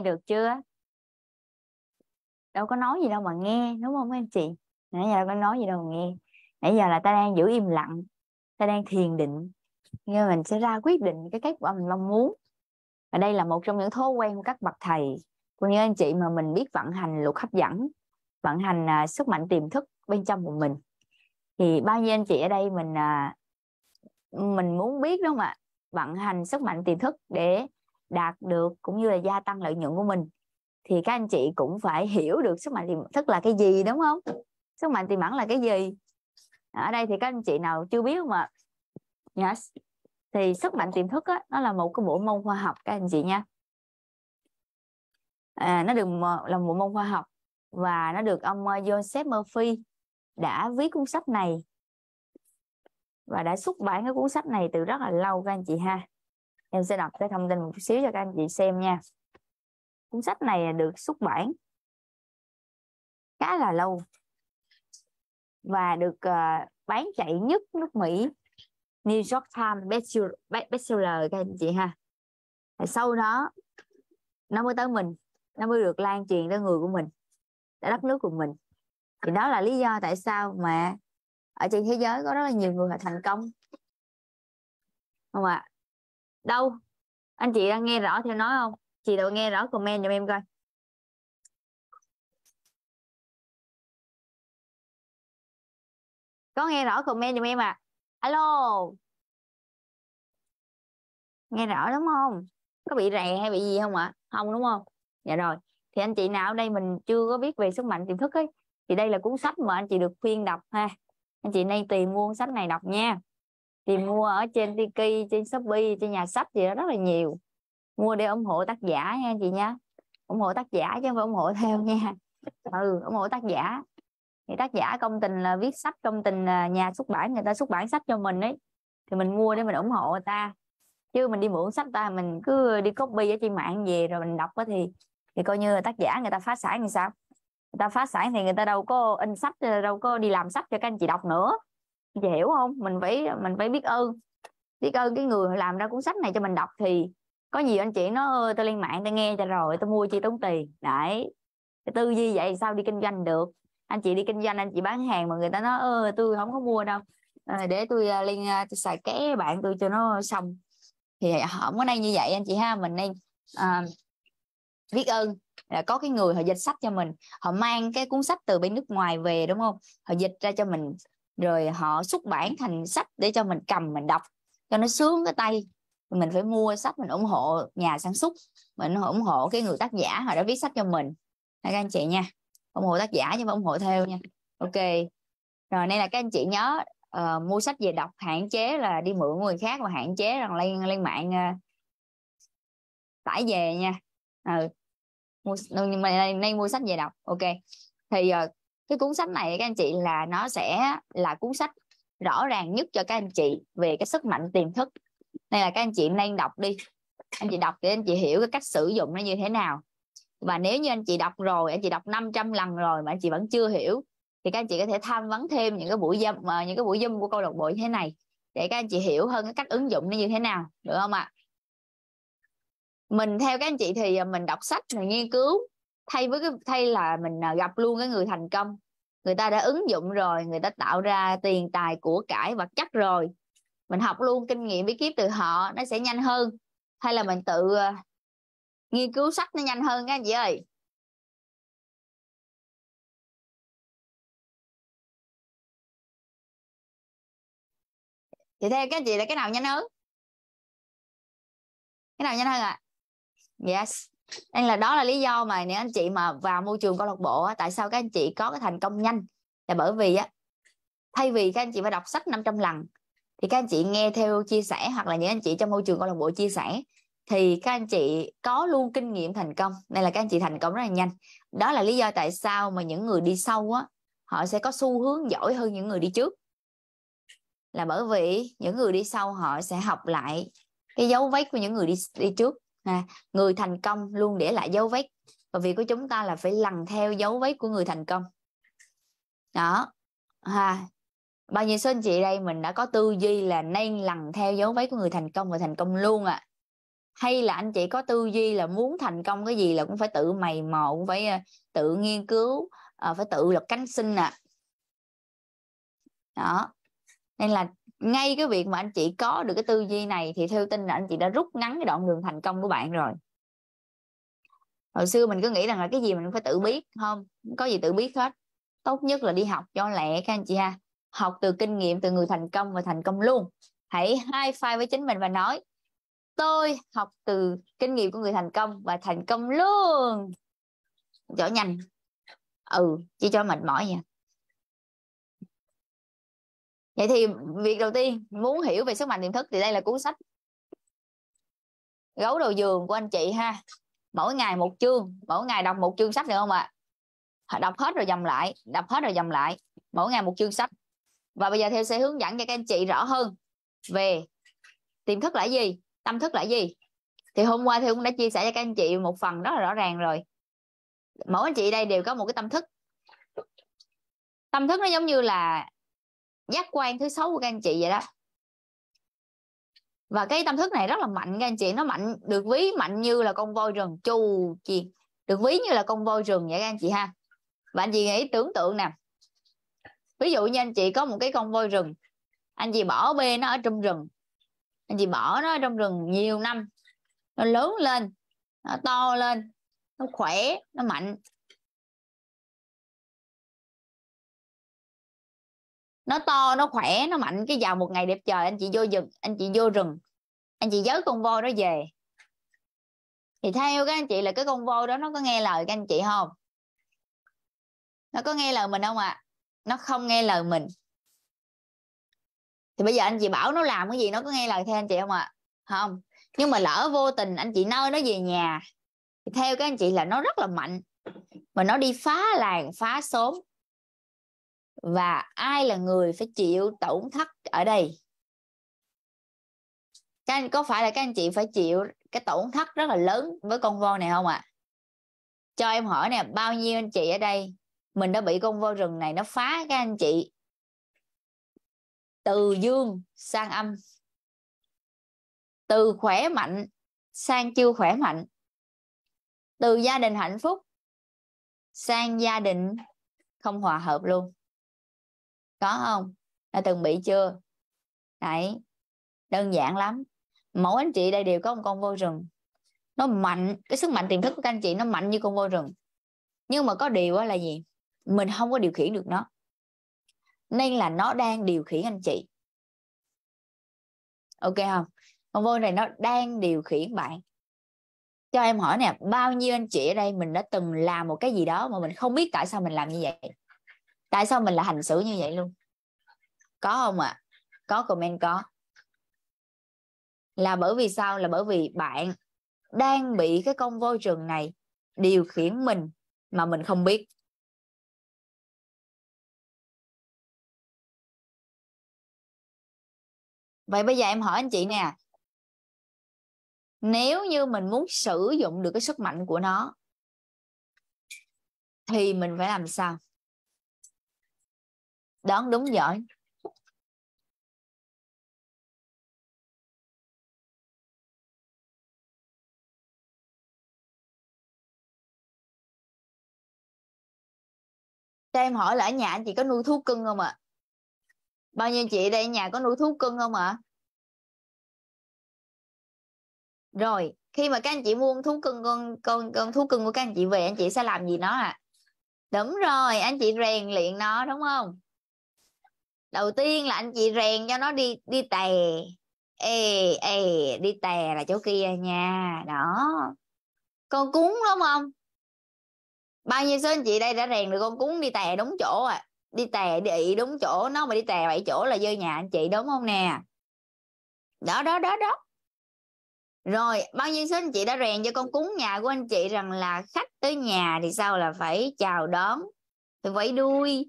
được chưa đâu có nói gì đâu mà nghe đúng không anh chị nãy giờ đâu có nói gì đâu mà nghe nãy giờ là ta đang giữ im lặng ta đang thiền định nhưng mình sẽ ra quyết định cái kết quả mình mong muốn và đây là một trong những thói quen của các bậc thầy của những anh chị mà mình biết vận hành luật hấp dẫn vận hành à, sức mạnh tiềm thức bên trong của mình thì bao nhiêu anh chị ở đây mình à, mình muốn biết đúng không ạ vận hành sức mạnh tiềm thức để đạt được cũng như là gia tăng lợi nhuận của mình thì các anh chị cũng phải hiểu được sức mạnh tiềm thức là cái gì đúng không sức mạnh tiềm ẩn là cái gì ở đây thì các anh chị nào chưa biết mà yes thì sức mạnh tiềm thức á, nó là một cái bộ môn khoa học các anh chị nha à, nó được là một bộ môn khoa học và nó được ông ờ, Joseph Murphy đã viết cuốn sách này và đã xuất bản cái cuốn sách này từ rất là lâu các anh chị ha em sẽ đọc cái thông tin một chút xíu cho các anh chị xem nha cuốn sách này được xuất bản khá là lâu và được uh, bán chạy nhất nước Mỹ New York Times bestseller các anh chị ha sau đó nó mới tới mình nó mới được lan truyền tới người của mình tới đất nước của mình thì đó là lý do tại sao mà ở trên thế giới có rất là nhiều người thành công không ạ à? đâu anh chị đang nghe rõ theo nói không chị đâu nghe rõ comment cho em coi có nghe rõ comment cho em à alo nghe rõ đúng không có bị rè hay bị gì không ạ à? không đúng không dạ rồi thì anh chị nào ở đây mình chưa có biết về sức mạnh tiềm thức ấy thì đây là cuốn sách mà anh chị được khuyên đọc ha anh chị nên tìm mua cuốn sách này đọc nha chị mua ở trên tiki trên shopee trên nhà sách gì đó rất là nhiều mua để ủng hộ tác giả nha chị nha ủng hộ tác giả chứ không phải ủng hộ theo nha ừ ủng hộ tác giả thì tác giả công tình là viết sách công tình là nhà xuất bản người ta xuất bản sách cho mình ấy thì mình mua để mình ủng hộ người ta chứ mình đi mượn sách ta mình cứ đi copy ở trên mạng về rồi mình đọc thì thì coi như là tác giả người ta phá sản thì sao người ta phá sản thì người ta đâu có in sách đâu có đi làm sách cho các anh chị đọc nữa chị hiểu không mình phải mình phải biết ơn biết ơn cái người làm ra cuốn sách này cho mình đọc thì có nhiều anh chị nó tôi lên mạng tôi nghe cho rồi tôi mua chi tốn tiền đấy tư duy vậy sao đi kinh doanh được anh chị đi kinh doanh anh chị bán hàng mà người ta nói ơ tôi không có mua đâu à, để tôi ờ, lên ờ, tôi xài ké bạn tôi cho nó xong thì không có nay như vậy anh chị ha mình nên à, biết ơn là có cái người họ dịch sách cho mình họ mang cái cuốn sách từ bên nước ngoài về đúng không họ dịch ra cho mình rồi họ xuất bản thành sách để cho mình cầm mình đọc cho nó sướng cái tay mình phải mua sách mình ủng hộ nhà sản xuất mình ủng hộ cái người tác giả họ đã viết sách cho mình các anh chị nha ủng hộ tác giả nhưng mà ủng hộ theo nha ok rồi nên là các anh chị nhớ uh, mua sách về đọc hạn chế là đi mượn người khác và hạn chế rằng lên lên mạng uh, tải về nha ừ. mua, nên, nên mua sách về đọc ok thì uh, cái cuốn sách này các anh chị là nó sẽ là cuốn sách rõ ràng nhất cho các anh chị về cái sức mạnh tiềm thức nên là các anh chị nên đọc đi anh chị đọc để anh chị hiểu cái cách sử dụng nó như thế nào và nếu như anh chị đọc rồi anh chị đọc 500 lần rồi mà anh chị vẫn chưa hiểu thì các anh chị có thể tham vấn thêm những cái buổi zoom ờ, những cái buổi zoom của câu lạc bộ như thế này để các anh chị hiểu hơn cái cách ứng dụng nó như thế nào được không ạ à? mình theo các anh chị thì ờ, mình đọc sách mình nghiên cứu thay với cái thay là mình à, gặp luôn cái người thành công người ta đã ứng dụng rồi người ta tạo ra tiền tài của cải vật chất rồi mình học luôn kinh nghiệm bí kíp từ họ nó sẽ nhanh hơn hay là mình tự à, nghiên cứu sách nó nhanh hơn các anh chị ơi thì theo các chị là cái nào nhanh hơn cái nào nhanh hơn ạ à? yes nên là đó là lý do mà những anh chị mà vào môi trường câu lạc bộ tại sao các anh chị có cái thành công nhanh là bởi vì á thay vì các anh chị phải đọc sách 500 lần thì các anh chị nghe theo chia sẻ hoặc là những anh chị trong môi trường câu lạc bộ chia sẻ thì các anh chị có luôn kinh nghiệm thành công nên là các anh chị thành công rất là nhanh đó là lý do tại sao mà những người đi sau á họ sẽ có xu hướng giỏi hơn những người đi trước là bởi vì những người đi sau họ sẽ học lại cái dấu vết của những người đi đi trước à, người thành công luôn để lại dấu vết và việc của chúng ta là phải lần theo dấu vết của người thành công đó ha bao nhiêu số anh chị đây mình đã có tư duy là nên lần theo dấu vết của người thành công và thành công luôn ạ à. hay là anh chị có tư duy là muốn thành công cái gì là cũng phải tự mày mò cũng phải ờ, tự nghiên cứu ờ, phải tự lập cánh sinh ạ à. đó nên là ngay cái việc mà anh chị có được cái tư duy này thì theo tin là anh chị đã rút ngắn cái đoạn đường thành công của bạn rồi hồi xưa mình cứ nghĩ rằng là cái gì mình phải tự biết không, có gì tự biết hết tốt nhất là đi học cho lẹ các anh chị ha học từ kinh nghiệm từ người thành công và thành công luôn hãy hai file với chính mình và nói tôi học từ kinh nghiệm của người thành công và thành công luôn chỗ nhanh ừ chỉ cho mệt mỏi nha vậy thì việc đầu tiên muốn hiểu về sức mạnh tiềm thức thì đây là cuốn sách gấu đầu giường của anh chị ha mỗi ngày một chương mỗi ngày đọc một chương sách được không ạ à? đọc hết rồi dầm lại đọc hết rồi dầm lại mỗi ngày một chương sách và bây giờ theo sẽ hướng dẫn cho các anh chị rõ hơn về tiềm thức là gì tâm thức là gì thì hôm qua thì cũng đã chia sẻ cho các anh chị một phần rất là rõ ràng rồi mỗi anh chị đây đều có một cái tâm thức tâm thức nó giống như là giác quan thứ sáu của các anh chị vậy đó và cái tâm thức này rất là mạnh các anh chị nó mạnh được ví mạnh như là con voi rừng chu chi được ví như là con voi rừng vậy các anh chị ha và anh chị nghĩ tưởng tượng nè ví dụ như anh chị có một cái con voi rừng anh chị bỏ bê nó ở trong rừng anh chị bỏ nó ở trong rừng nhiều năm nó lớn lên nó to lên nó khỏe nó mạnh nó to nó khỏe nó mạnh cái vào một ngày đẹp trời anh chị vô rừng anh chị vô rừng anh chị giới con voi đó về thì theo các anh chị là cái con voi đó nó có nghe lời các anh chị không nó có nghe lời mình không ạ à? nó không nghe lời mình thì bây giờ anh chị bảo nó làm cái gì nó có nghe lời theo anh chị không ạ à? không nhưng mà lỡ vô tình anh chị nơi nó về nhà thì theo các anh chị là nó rất là mạnh mà nó đi phá làng phá xóm và ai là người phải chịu tổn thất ở đây các anh có phải là các anh chị phải chịu cái tổn thất rất là lớn với con voi này không ạ à? cho em hỏi nè bao nhiêu anh chị ở đây mình đã bị con voi rừng này nó phá các anh chị từ dương sang âm từ khỏe mạnh sang chưa khỏe mạnh từ gia đình hạnh phúc sang gia đình không hòa hợp luôn có không đã từng bị chưa đấy đơn giản lắm mỗi anh chị đây đều có một con voi rừng nó mạnh cái sức mạnh tiềm thức của các anh chị nó mạnh như con voi rừng nhưng mà có điều là gì mình không có điều khiển được nó nên là nó đang điều khiển anh chị ok không con voi này nó đang điều khiển bạn cho em hỏi nè bao nhiêu anh chị ở đây mình đã từng làm một cái gì đó mà mình không biết tại sao mình làm như vậy tại sao mình lại hành xử như vậy luôn có không ạ à? có comment có là bởi vì sao là bởi vì bạn đang bị cái công vô trường này điều khiển mình mà mình không biết vậy bây giờ em hỏi anh chị nè nếu như mình muốn sử dụng được cái sức mạnh của nó thì mình phải làm sao đón đúng giỏi Cho em hỏi là ở nhà anh chị có nuôi thú cưng không ạ? À? Bao nhiêu chị đây nhà có nuôi thú cưng không ạ? À? Rồi, khi mà các anh chị mua thú cưng con con con thú cưng của các anh chị về anh chị sẽ làm gì nó ạ? À? Đúng rồi, anh chị rèn luyện nó đúng không? đầu tiên là anh chị rèn cho nó đi đi tè ê ê đi tè là chỗ kia nha đó con cún đúng không bao nhiêu số anh chị đây đã rèn được con cún đi tè đúng chỗ à đi tè đi đúng chỗ nó mà đi tè bảy chỗ là dơ nhà anh chị đúng không nè đó đó đó đó rồi bao nhiêu số anh chị đã rèn cho con cún nhà của anh chị rằng là khách tới nhà thì sao là phải chào đón phải vẫy đuôi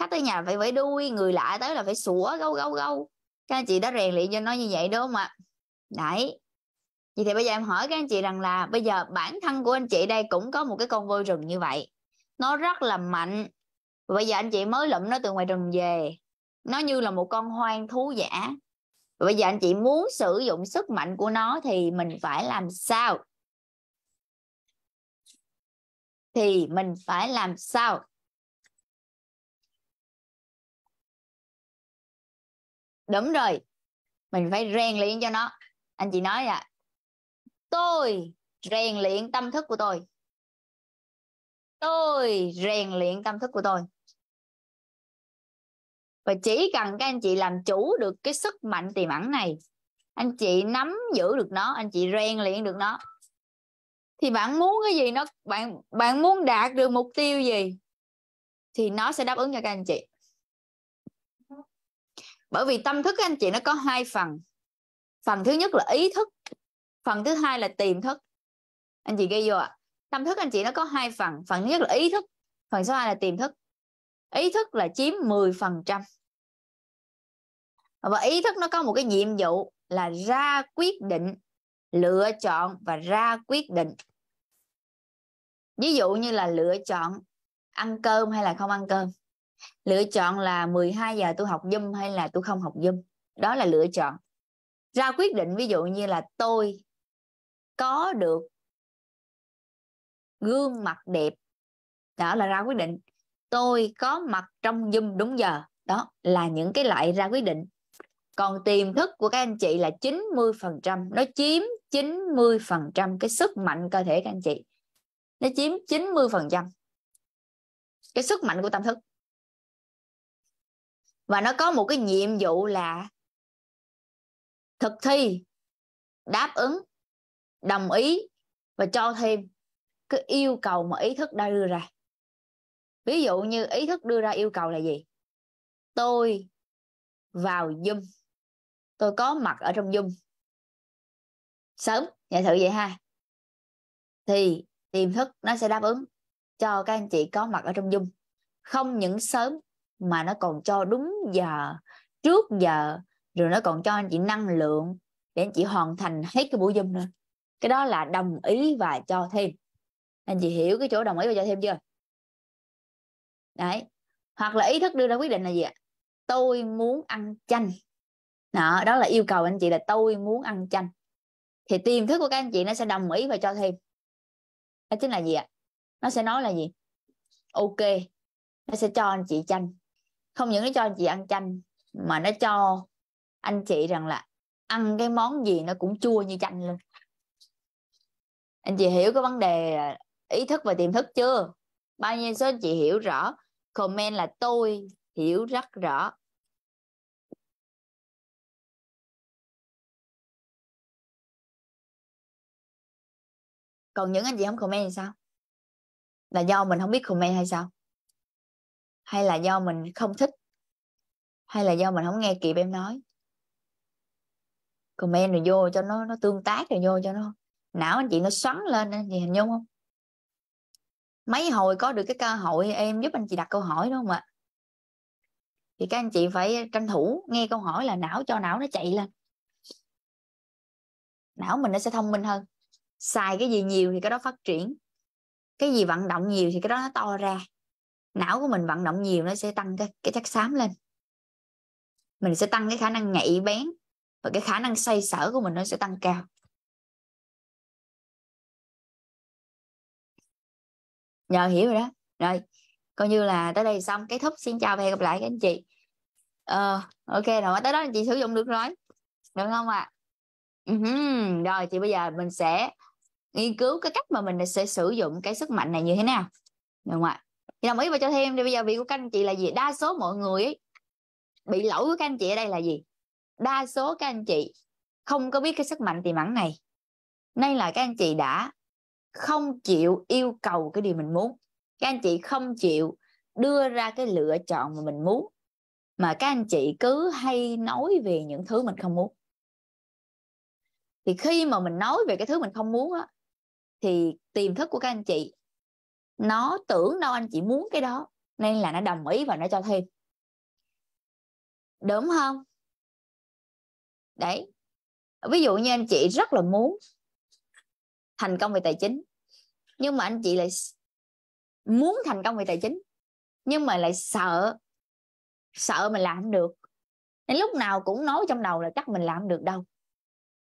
khách tới nhà phải phải đuôi người lạ tới là phải sủa gâu gâu gâu các anh chị đã rèn luyện cho nó như vậy đúng không ạ đấy vậy thì bây giờ em hỏi các anh chị rằng là bây giờ bản thân của anh chị đây cũng có một cái con voi rừng như vậy nó rất là mạnh và bây giờ anh chị mới lụm nó từ ngoài rừng về nó như là một con hoang thú giả và bây giờ anh chị muốn sử dụng sức mạnh của nó thì mình phải làm sao thì mình phải làm sao đúng rồi mình phải rèn luyện cho nó anh chị nói à, tôi rèn luyện tâm thức của tôi tôi rèn luyện tâm thức của tôi và chỉ cần các anh chị làm chủ được cái sức mạnh tiềm ẩn này anh chị nắm giữ được nó anh chị rèn luyện được nó thì bạn muốn cái gì nó bạn bạn muốn đạt được mục tiêu gì thì nó sẽ đáp ứng cho các anh chị bởi vì tâm thức anh chị nó có hai phần phần thứ nhất là ý thức phần thứ hai là tiềm thức anh chị ghi vô ạ tâm thức anh chị nó có hai phần phần thứ nhất là ý thức phần số hai là tiềm thức ý thức là chiếm 10% và ý thức nó có một cái nhiệm vụ là ra quyết định lựa chọn và ra quyết định ví dụ như là lựa chọn ăn cơm hay là không ăn cơm lựa chọn là 12 giờ tôi học Zoom hay là tôi không học Zoom đó là lựa chọn ra quyết định ví dụ như là tôi có được gương mặt đẹp đó là ra quyết định tôi có mặt trong Zoom đúng giờ đó là những cái loại ra quyết định còn tiềm thức của các anh chị là 90% nó chiếm 90% cái sức mạnh cơ thể các anh chị nó chiếm 90% cái sức mạnh của tâm thức và nó có một cái nhiệm vụ là thực thi đáp ứng đồng ý và cho thêm cái yêu cầu mà ý thức đã đưa ra ví dụ như ý thức đưa ra yêu cầu là gì tôi vào dung tôi có mặt ở trong dung sớm giả thử vậy ha thì tiềm thức nó sẽ đáp ứng cho các anh chị có mặt ở trong dung không những sớm mà nó còn cho đúng giờ trước giờ rồi nó còn cho anh chị năng lượng để anh chị hoàn thành hết cái buổi dùm nữa, cái đó là đồng ý và cho thêm anh chị hiểu cái chỗ đồng ý và cho thêm chưa đấy hoặc là ý thức đưa ra quyết định là gì ạ tôi muốn ăn chanh đó, đó là yêu cầu anh chị là tôi muốn ăn chanh thì tiềm thức của các anh chị nó sẽ đồng ý và cho thêm đó chính là gì ạ nó sẽ nói là gì ok nó sẽ cho anh chị chanh không những nó cho anh chị ăn chanh mà nó cho anh chị rằng là ăn cái món gì nó cũng chua như chanh luôn anh chị hiểu cái vấn đề à, ý thức và tiềm thức chưa bao nhiêu số anh chị hiểu rõ comment là tôi hiểu rất rõ còn những anh chị không comment thì sao là do mình không biết comment hay sao hay là do mình không thích hay là do mình không nghe kịp em nói comment rồi vô cho nó nó tương tác rồi vô cho nó não anh chị nó xoắn lên anh chị hình dung không mấy hồi có được cái cơ hội em giúp anh chị đặt câu hỏi đúng không ạ thì các anh chị phải tranh thủ nghe câu hỏi là não cho não nó chạy lên não mình nó sẽ thông minh hơn xài cái gì nhiều thì cái đó phát triển cái gì vận động nhiều thì cái đó nó to ra não của mình vận động nhiều nó sẽ tăng cái cái chất xám lên mình sẽ tăng cái khả năng nhạy bén và cái khả năng say sở của mình nó sẽ tăng cao nhờ hiểu rồi đó rồi coi như là tới đây xong cái thúc xin chào và hẹn gặp lại các anh chị ờ ok rồi tới đó chị sử dụng được rồi được không ạ à? uh-huh. rồi thì bây giờ mình sẽ nghiên cứu cái cách mà mình sẽ sử dụng cái sức mạnh này như thế nào được không ạ à? thì đồng ý và cho thêm thì bây giờ việc của các anh chị là gì đa số mọi người ấy, bị lỗi của các anh chị ở đây là gì đa số các anh chị không có biết cái sức mạnh tiềm ẩn này nên là các anh chị đã không chịu yêu cầu cái điều mình muốn các anh chị không chịu đưa ra cái lựa chọn mà mình muốn mà các anh chị cứ hay nói về những thứ mình không muốn thì khi mà mình nói về cái thứ mình không muốn á thì tiềm thức của các anh chị nó tưởng đâu anh chị muốn cái đó nên là nó đồng ý và nó cho thêm đúng không đấy ví dụ như anh chị rất là muốn thành công về tài chính nhưng mà anh chị lại muốn thành công về tài chính nhưng mà lại sợ sợ mình làm không được nên lúc nào cũng nói trong đầu là chắc mình làm được đâu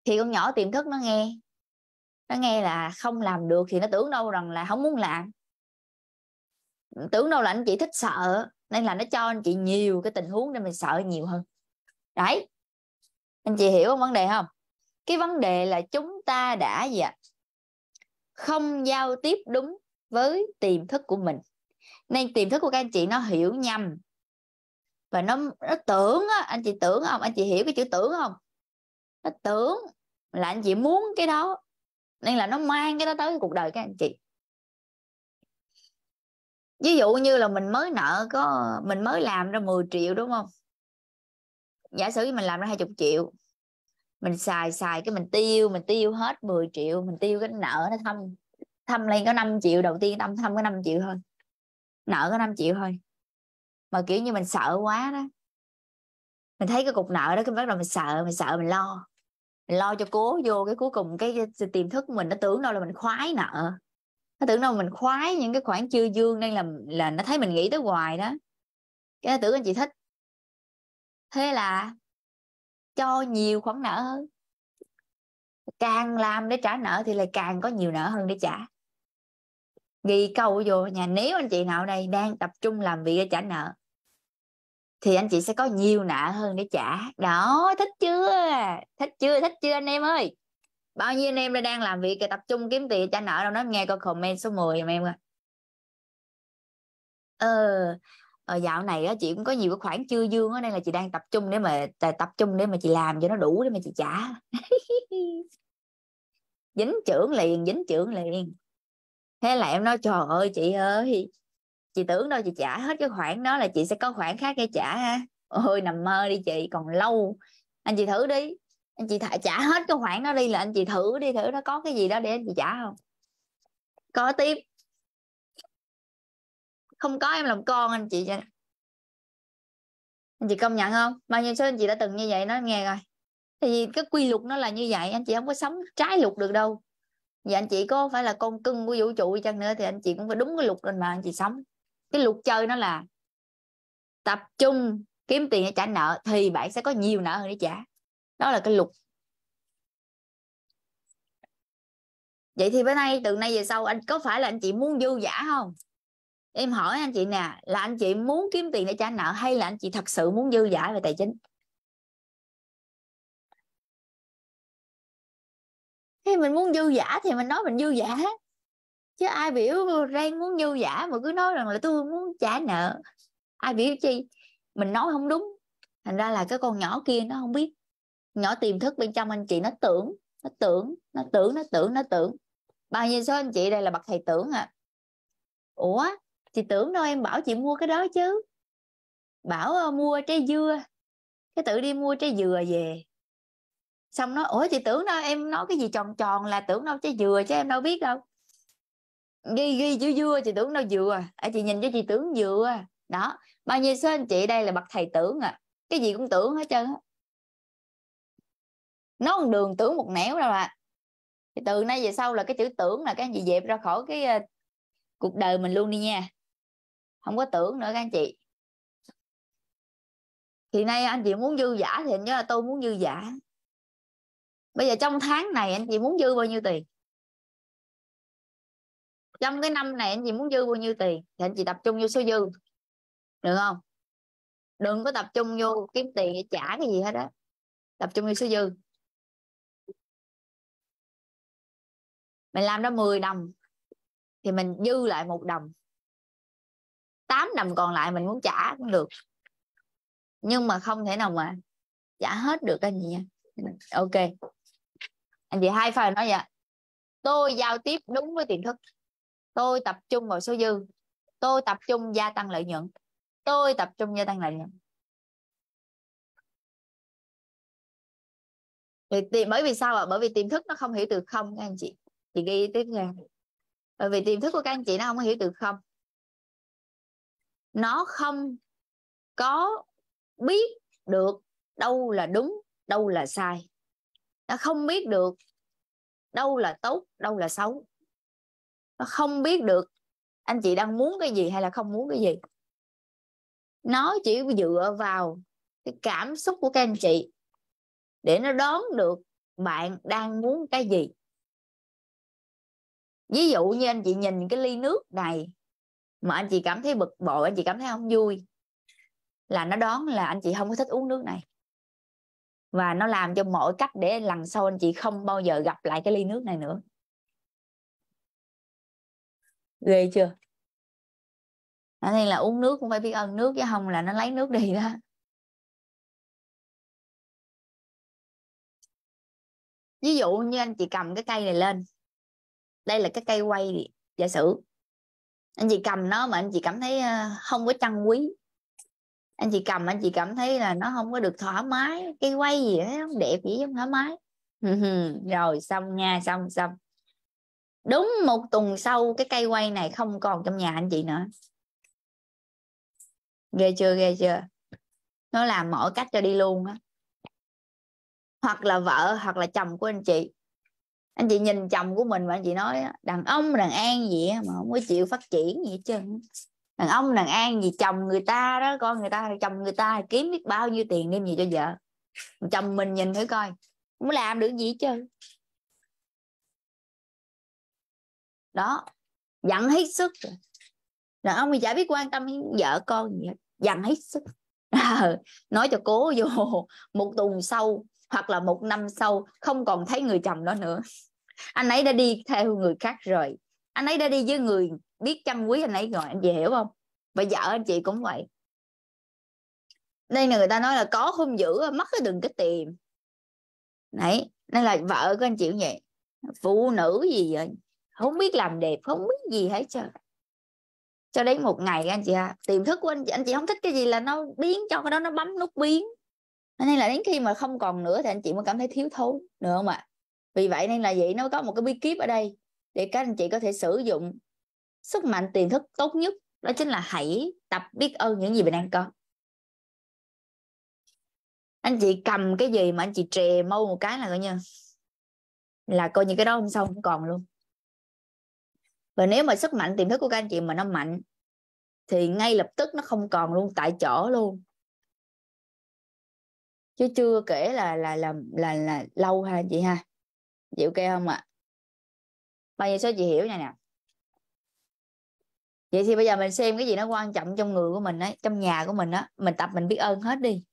thì con nhỏ tiềm thức nó nghe nó nghe là không làm được thì nó tưởng đâu rằng là không muốn làm tưởng đâu là anh chị thích sợ nên là nó cho anh chị nhiều cái tình huống để mình sợ nhiều hơn đấy anh chị hiểu vấn đề không cái vấn đề là chúng ta đã gì ạ không giao tiếp đúng với tiềm thức của mình nên tiềm thức của các anh chị nó hiểu nhầm và nó nó tưởng anh chị tưởng không anh chị hiểu cái chữ tưởng không nó tưởng là anh chị muốn cái đó nên là nó mang cái đó tới cuộc đời các anh chị ví dụ như là mình mới nợ có mình mới làm ra 10 triệu đúng không giả sử mình làm ra 20 triệu mình xài xài cái mình tiêu mình tiêu hết 10 triệu mình tiêu cái nợ nó thâm thâm lên có 5 triệu đầu tiên thâm thâm có 5 triệu thôi nợ có 5 triệu thôi mà kiểu như mình sợ quá đó mình thấy cái cục nợ đó cái bắt đầu mình sợ mình sợ mình lo mình lo cho cố vô cái cuối cùng cái, cái tiềm thức mình nó tưởng đâu là mình khoái nợ nó tưởng đâu mình khoái những cái khoản chưa dương nên là là nó thấy mình nghĩ tới hoài đó cái nó tưởng anh chị thích thế là cho nhiều khoản nợ hơn càng làm để trả nợ thì lại càng có nhiều nợ hơn để trả ghi câu vô nhà nếu anh chị nào đây đang tập trung làm việc để trả nợ thì anh chị sẽ có nhiều nợ hơn để trả đó thích chưa thích chưa thích chưa anh em ơi bao nhiêu anh em đang làm việc tập trung kiếm tiền trả nợ đâu nó nghe coi comment số 10 giùm em coi ờ ở ờ, dạo này á, chị cũng có nhiều cái khoản chưa dương á nên là chị đang tập trung để mà tập trung để mà chị làm cho nó đủ để mà chị trả dính trưởng liền dính trưởng liền thế là em nói trời ơi chị ơi chị tưởng đâu chị trả hết cái khoản đó là chị sẽ có khoản khác để trả ha ôi nằm mơ đi chị còn lâu anh chị thử đi anh chị thả, trả hết cái khoản đó đi là anh chị thử đi thử nó có cái gì đó để anh chị trả không có tiếp không có em làm con anh chị anh chị công nhận không bao nhiêu số anh chị đã từng như vậy nói nghe rồi thì cái quy luật nó là như vậy anh chị không có sống trái luật được đâu và anh chị có phải là con cưng của vũ trụ chăng nữa thì anh chị cũng phải đúng cái luật lên mà anh chị sống cái luật chơi nó là tập trung kiếm tiền để trả nợ thì bạn sẽ có nhiều nợ hơn để trả đó là cái lục vậy thì bữa nay từ nay về sau anh có phải là anh chị muốn dư giả không em hỏi anh chị nè là anh chị muốn kiếm tiền để trả nợ hay là anh chị thật sự muốn dư giả về tài chính khi mình muốn dư giả thì mình nói mình dư giả chứ ai biểu ren muốn dư giả mà cứ nói rằng là tôi muốn trả nợ ai biểu chi mình nói không đúng thành ra là cái con nhỏ kia nó không biết nhỏ tiềm thức bên trong anh chị nó tưởng nó tưởng nó tưởng nó tưởng nó tưởng bao nhiêu số anh chị đây là bậc thầy tưởng à ủa chị tưởng đâu em bảo chị mua cái đó chứ bảo uh, mua trái dưa cái tự đi mua trái dừa về xong nó ủa chị tưởng đâu em nói cái gì tròn tròn là tưởng đâu trái dừa chứ em đâu biết đâu ghi ghi chữ dưa chị tưởng đâu dừa à, chị nhìn cho chị tưởng dừa đó bao nhiêu số anh chị đây là bậc thầy tưởng à cái gì cũng tưởng hết trơn nó một đường tưởng một nẻo đâu ạ thì từ nay về sau là cái chữ tưởng là cái gì dẹp ra khỏi cái uh, cuộc đời mình luôn đi nha không có tưởng nữa các anh chị thì nay anh chị muốn dư giả thì nhớ là tôi muốn dư giả bây giờ trong tháng này anh chị muốn dư bao nhiêu tiền trong cái năm này anh chị muốn dư bao nhiêu tiền thì anh chị tập trung vô số dư được không đừng có tập trung vô kiếm tiền để trả cái gì hết đó tập trung vô số dư mình làm ra 10 đồng thì mình dư lại một đồng 8 đồng còn lại mình muốn trả cũng được nhưng mà không thể nào mà trả hết được anh chị nha ok anh chị hai phần nói vậy tôi giao tiếp đúng với tiềm thức tôi tập trung vào số dư tôi tập trung gia tăng lợi nhuận tôi tập trung gia tăng lợi nhuận thì bởi vì sao ạ à? bởi vì tiềm thức nó không hiểu từ không các anh chị chị ghi tiếp nha. bởi vì tiềm thức của các anh chị nó không hiểu được không nó không có biết được đâu là đúng đâu là sai nó không biết được đâu là tốt đâu là xấu nó không biết được anh chị đang muốn cái gì hay là không muốn cái gì nó chỉ dựa vào cái cảm xúc của các anh chị để nó đón được bạn đang muốn cái gì ví dụ như anh chị nhìn cái ly nước này mà anh chị cảm thấy bực bội anh chị cảm thấy không vui là nó đoán là anh chị không có thích uống nước này và nó làm cho mọi cách để lần sau anh chị không bao giờ gặp lại cái ly nước này nữa ghê chưa Thế nên là uống nước cũng phải biết ơn nước chứ không là nó lấy nước đi đó ví dụ như anh chị cầm cái cây này lên đây là cái cây quay giả sử anh chị cầm nó mà anh chị cảm thấy ờ, không có trân quý anh chị cầm anh chị cảm thấy là nó không có được thoải mái cây quay gì hết không đẹp gì không thoải mái rồi xong nha xong xong đúng một tuần sau cái cây quay này không còn trong nhà anh chị nữa ghê chưa ghê chưa nó làm mọi cách cho đi luôn á hoặc là vợ hoặc là chồng của anh chị anh chị nhìn chồng của mình và anh chị nói đàn ông đàn an gì mà không có chịu phát triển gì hết trơn đàn ông đàn an gì chồng người ta đó con người ta chồng người ta kiếm biết bao nhiêu tiền đem gì cho vợ chồng mình nhìn thử coi không làm được gì hết trơn đó dặn hết sức đàn ông thì chả biết quan tâm vợ con gì hết dặn hết sức ờ, nói cho cố vô một tuần sau hoặc là một năm sau không còn thấy người chồng đó nữa anh ấy đã đi theo người khác rồi anh ấy đã đi với người biết chăm quý anh ấy rồi anh chị hiểu không và vợ anh chị cũng vậy đây là người ta nói là có không giữ mất cái đừng cái tìm đấy nên là vợ của anh chị vậy phụ nữ gì vậy không biết làm đẹp không biết gì hết trơn cho đến một ngày anh chị ha tiềm thức của anh chị anh chị không thích cái gì là nó biến cho cái đó nó bấm nút biến nên là đến khi mà không còn nữa thì anh chị mới cảm thấy thiếu thốn được không ạ à? vì vậy nên là vậy nó có một cái bí kíp ở đây để các anh chị có thể sử dụng sức mạnh tiềm thức tốt nhất đó chính là hãy tập biết ơn những gì mình đang có anh chị cầm cái gì mà anh chị trè mâu một cái là coi như là coi như cái đó không xong không còn luôn và nếu mà sức mạnh tiềm thức của các anh chị mà nó mạnh thì ngay lập tức nó không còn luôn tại chỗ luôn chứ chưa kể là là là là, là lâu ha chị ha chị ok không ạ à? bây giờ sao chị hiểu nha nè vậy thì bây giờ mình xem cái gì nó quan trọng trong người của mình á trong nhà của mình á mình tập mình biết ơn hết đi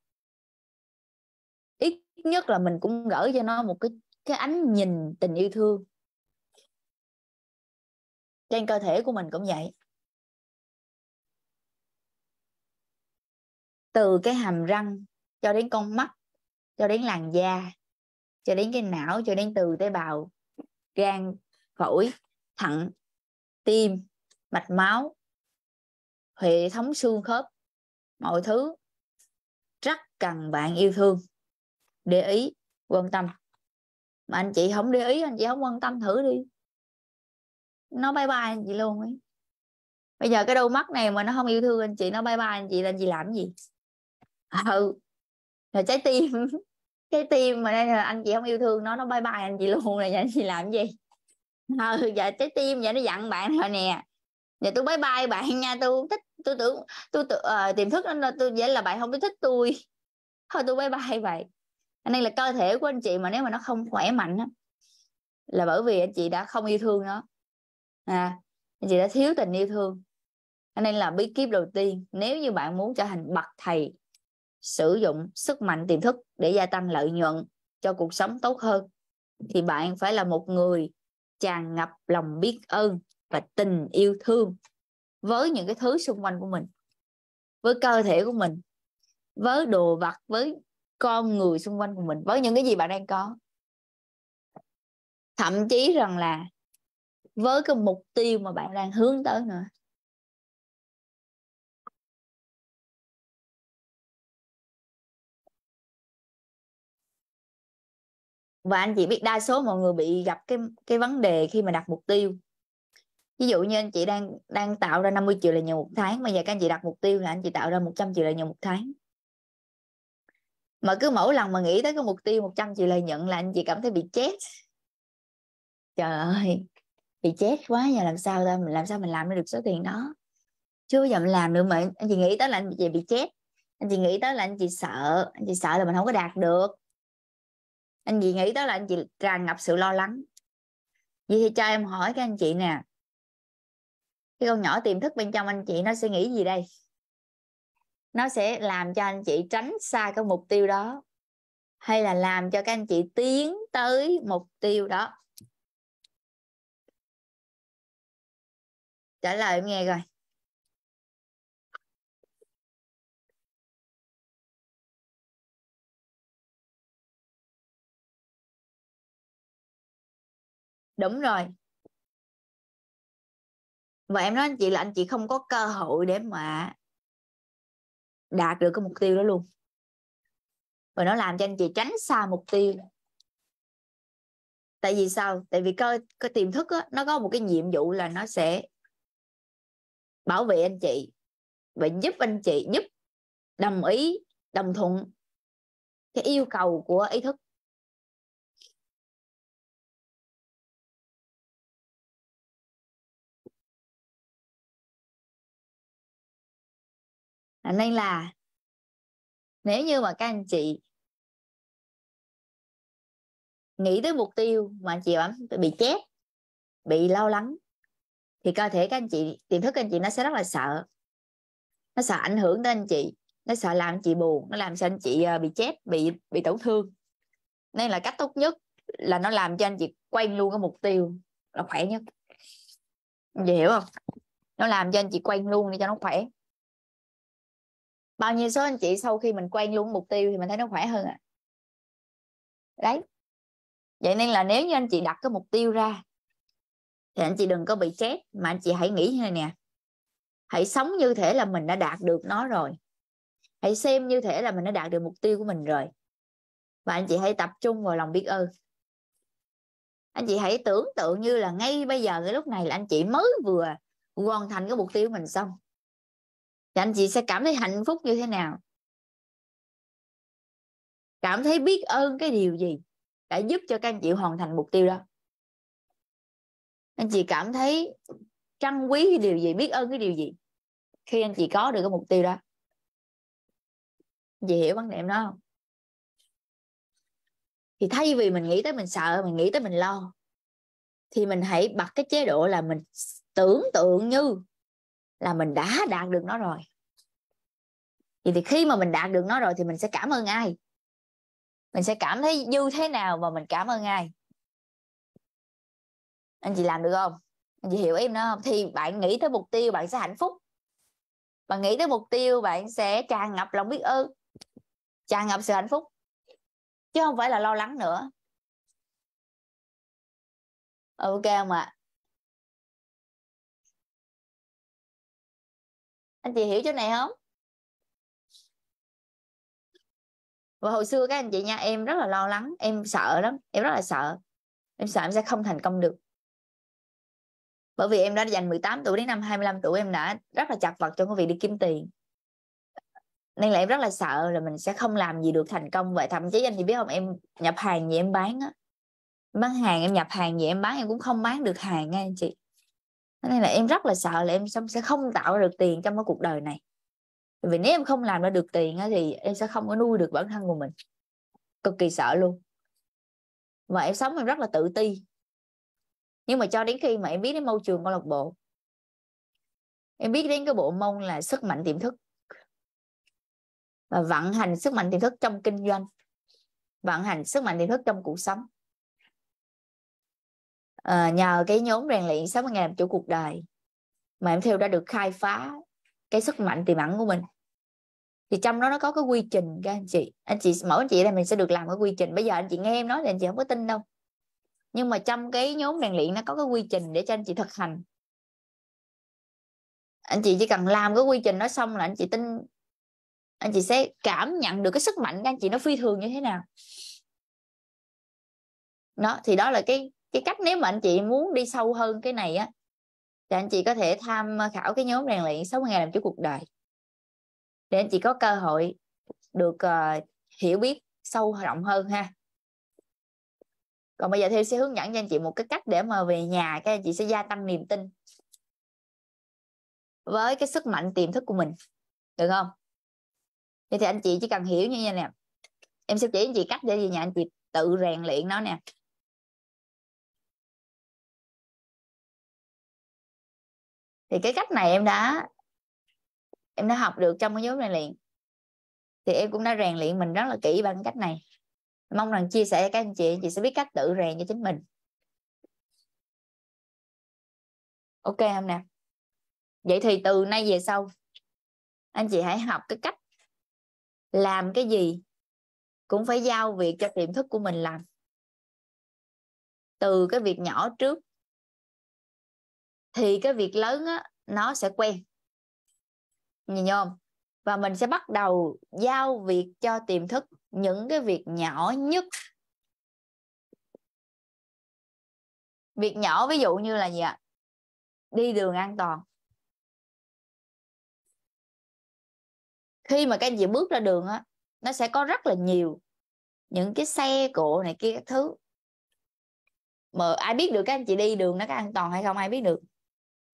ít nhất là mình cũng gửi cho nó một cái cái ánh nhìn tình yêu thương trên cơ thể của mình cũng vậy từ cái hàm răng cho đến con mắt cho đến làn da cho đến cái não cho đến từ tế bào gan phổi thận tim mạch máu hệ thống xương khớp mọi thứ rất cần bạn yêu thương để ý quan tâm mà anh chị không để ý anh chị không quan tâm thử đi nó bye bye anh chị luôn ấy bây giờ cái đôi mắt này mà nó không yêu thương anh chị nó bye bye anh chị là anh chị làm gì ừ rồi trái tim cái tim mà đây là anh chị không yêu thương nó nó bye bye anh chị luôn rồi anh chị làm gì ừ dạ trái tim dạ nó dặn bạn thôi nè dạ tôi bye bye bạn nha tôi thích tôi tưởng tôi tự, uh, tiềm thức nó tôi dễ là bạn không biết thích tôi thôi tôi bye bye vậy nên là cơ thể của anh chị mà nếu mà nó không khỏe mạnh á, là bởi vì anh chị đã không yêu thương nó à, anh chị đã thiếu tình yêu thương nên là bí kíp đầu tiên nếu như bạn muốn trở thành bậc thầy sử dụng sức mạnh tiềm thức để gia tăng lợi nhuận cho cuộc sống tốt hơn thì bạn phải là một người tràn ngập lòng biết ơn và tình yêu thương với những cái thứ xung quanh của mình với cơ thể của mình với đồ vật với con người xung quanh của mình với những cái gì bạn đang có thậm chí rằng là với cái mục tiêu mà bạn đang hướng tới nữa và anh chị biết đa số mọi người bị gặp cái cái vấn đề khi mà đặt mục tiêu ví dụ như anh chị đang đang tạo ra 50 triệu lợi nhuận một tháng bây giờ các anh chị đặt mục tiêu là anh chị tạo ra 100 triệu lợi nhuận một tháng mà cứ mỗi lần mà nghĩ tới cái mục tiêu 100 triệu lợi nhuận là anh chị cảm thấy bị chết trời ơi bị chết quá giờ làm sao ta mình làm sao mình làm được số tiền đó chưa bao giờ mình làm được mà anh chị nghĩ tới là anh chị bị chết anh chị nghĩ tới là anh chị sợ anh chị sợ là mình không có đạt được anh chị nghĩ đó là anh chị tràn ngập sự lo lắng vậy thì cho em hỏi các anh chị nè cái con nhỏ tiềm thức bên trong anh chị nó sẽ nghĩ gì đây nó sẽ làm cho anh chị tránh xa cái mục tiêu đó hay là làm cho các anh chị tiến tới mục tiêu đó trả lời em nghe rồi đúng rồi và em nói anh chị là anh chị không có cơ hội để mà đạt được cái mục tiêu đó luôn và nó làm cho anh chị tránh xa mục tiêu tại vì sao tại vì cơ cái tiềm thức á, nó có một cái nhiệm vụ là nó sẽ bảo vệ anh chị và giúp anh chị giúp đồng ý đồng thuận cái yêu cầu của ý thức À, nên là nếu như mà các anh chị nghĩ tới mục tiêu mà anh chị bị chết bị lo lắng thì cơ thể các anh chị tiềm thức anh chị nó sẽ rất là sợ nó sợ ảnh hưởng tới anh chị nó sợ làm chị buồn nó làm cho anh chị ờ, bị chết bị bị tổn thương nên là cách tốt nhất là nó làm cho anh chị quen luôn cái mục tiêu là khỏe nhất anh chị hiểu không nó làm cho anh chị quen luôn để cho nó khỏe bao nhiêu số anh chị sau khi mình quen luôn mục tiêu thì mình thấy nó khỏe hơn ạ à? đấy vậy nên là nếu như anh chị đặt cái mục tiêu ra thì anh chị đừng có bị chết mà anh chị hãy nghĩ như này nè hãy sống như thể là mình đã đạt được nó rồi hãy xem như thể là mình đã đạt được mục tiêu của mình rồi và anh chị hãy tập trung vào lòng biết ơn anh chị hãy tưởng tượng như là ngay bây giờ cái lúc này là anh chị mới vừa hoàn thành cái mục tiêu của mình xong thì anh chị sẽ cảm thấy hạnh phúc như thế nào cảm thấy biết ơn cái điều gì đã giúp cho các anh chị hoàn thành mục tiêu đó anh chị cảm thấy trân quý cái điều gì biết ơn cái điều gì khi anh chị có được cái mục tiêu đó anh chị hiểu vấn đề em đó không thì thay vì mình nghĩ tới mình sợ mình nghĩ tới mình lo thì mình hãy bật cái chế độ là mình tưởng tượng như là mình đã đạt được nó rồi vậy thì khi mà mình đạt được nó rồi thì mình sẽ cảm ơn ai mình sẽ cảm thấy như thế nào và mình cảm ơn ai anh chị làm được không anh chị hiểu em nó không thì bạn nghĩ tới mục tiêu bạn sẽ hạnh phúc bạn nghĩ tới mục tiêu bạn sẽ tràn ngập lòng biết ơn tràn ngập sự hạnh phúc chứ không phải là lo lắng nữa ok không ạ à? anh chị hiểu chỗ này không và hồi xưa các anh chị nha em rất là lo lắng em sợ lắm em rất là sợ em sợ em sẽ không thành công được bởi vì em đã dành 18 tuổi đến năm 25 tuổi em đã rất là chặt vật cho công việc đi kiếm tiền nên là em rất là sợ là mình sẽ không làm gì được thành công vậy thậm chí anh chị biết không em nhập hàng gì em bán á bán hàng em nhập hàng gì em bán em cũng không bán được hàng nghe anh chị nên là em rất là sợ là em sẽ không tạo được tiền trong cái cuộc đời này vì nếu em không làm ra được tiền thì em sẽ không có nuôi được bản thân của mình cực kỳ sợ luôn mà em sống em rất là tự ti nhưng mà cho đến khi mà em biết đến môi trường câu lạc bộ em biết đến cái bộ môn là sức mạnh tiềm thức và vận hành sức mạnh tiềm thức trong kinh doanh vận hành sức mạnh tiềm thức trong cuộc sống à, nhờ cái nhóm rèn luyện 60 ngày làm chủ cuộc đời mà em theo đã được khai phá cái sức mạnh tiềm ẩn của mình thì trong đó nó có cái quy trình các anh chị anh chị mỗi anh chị là mình sẽ được làm cái quy trình bây giờ anh chị nghe em nói thì anh chị không có tin đâu nhưng mà trong cái nhóm rèn luyện nó có cái quy trình để cho anh chị thực hành anh chị chỉ cần làm cái quy trình nó xong là anh chị tin anh chị sẽ cảm nhận được cái sức mạnh của anh chị nó phi thường như thế nào đó thì đó là cái cái cách nếu mà anh chị muốn đi sâu hơn cái này á thì anh chị có thể tham khảo cái nhóm rèn luyện 60 ngày làm chủ cuộc đời để anh chị có cơ hội được uh, hiểu biết sâu rộng hơn ha còn bây giờ theo sẽ hướng dẫn cho anh chị một cái cách để mà về nhà các anh chị sẽ gia tăng niềm tin với cái sức mạnh tiềm thức của mình được không vậy thì anh chị chỉ cần hiểu như thế nè em sẽ chỉ anh chị cách để về nhà anh chị tự rèn luyện nó nè thì cái cách này em đã em đã học được trong cái nhóm này liền thì em cũng đã rèn luyện mình rất là kỹ bằng cách này mong rằng chia sẻ cho các anh chị chị sẽ biết cách tự rèn cho chính mình ok không nè vậy thì từ nay về sau anh chị hãy học cái cách làm cái gì cũng phải giao việc cho tiềm thức của mình làm từ cái việc nhỏ trước thì cái việc lớn á, nó sẽ quen nhìn không và mình sẽ bắt đầu giao việc cho tiềm thức những cái việc nhỏ nhất việc nhỏ ví dụ như là gì ạ đi đường an toàn khi mà các anh chị bước ra đường á nó sẽ có rất là nhiều những cái xe cộ này kia các thứ mà ai biết được các anh chị đi đường nó có an toàn hay không ai biết được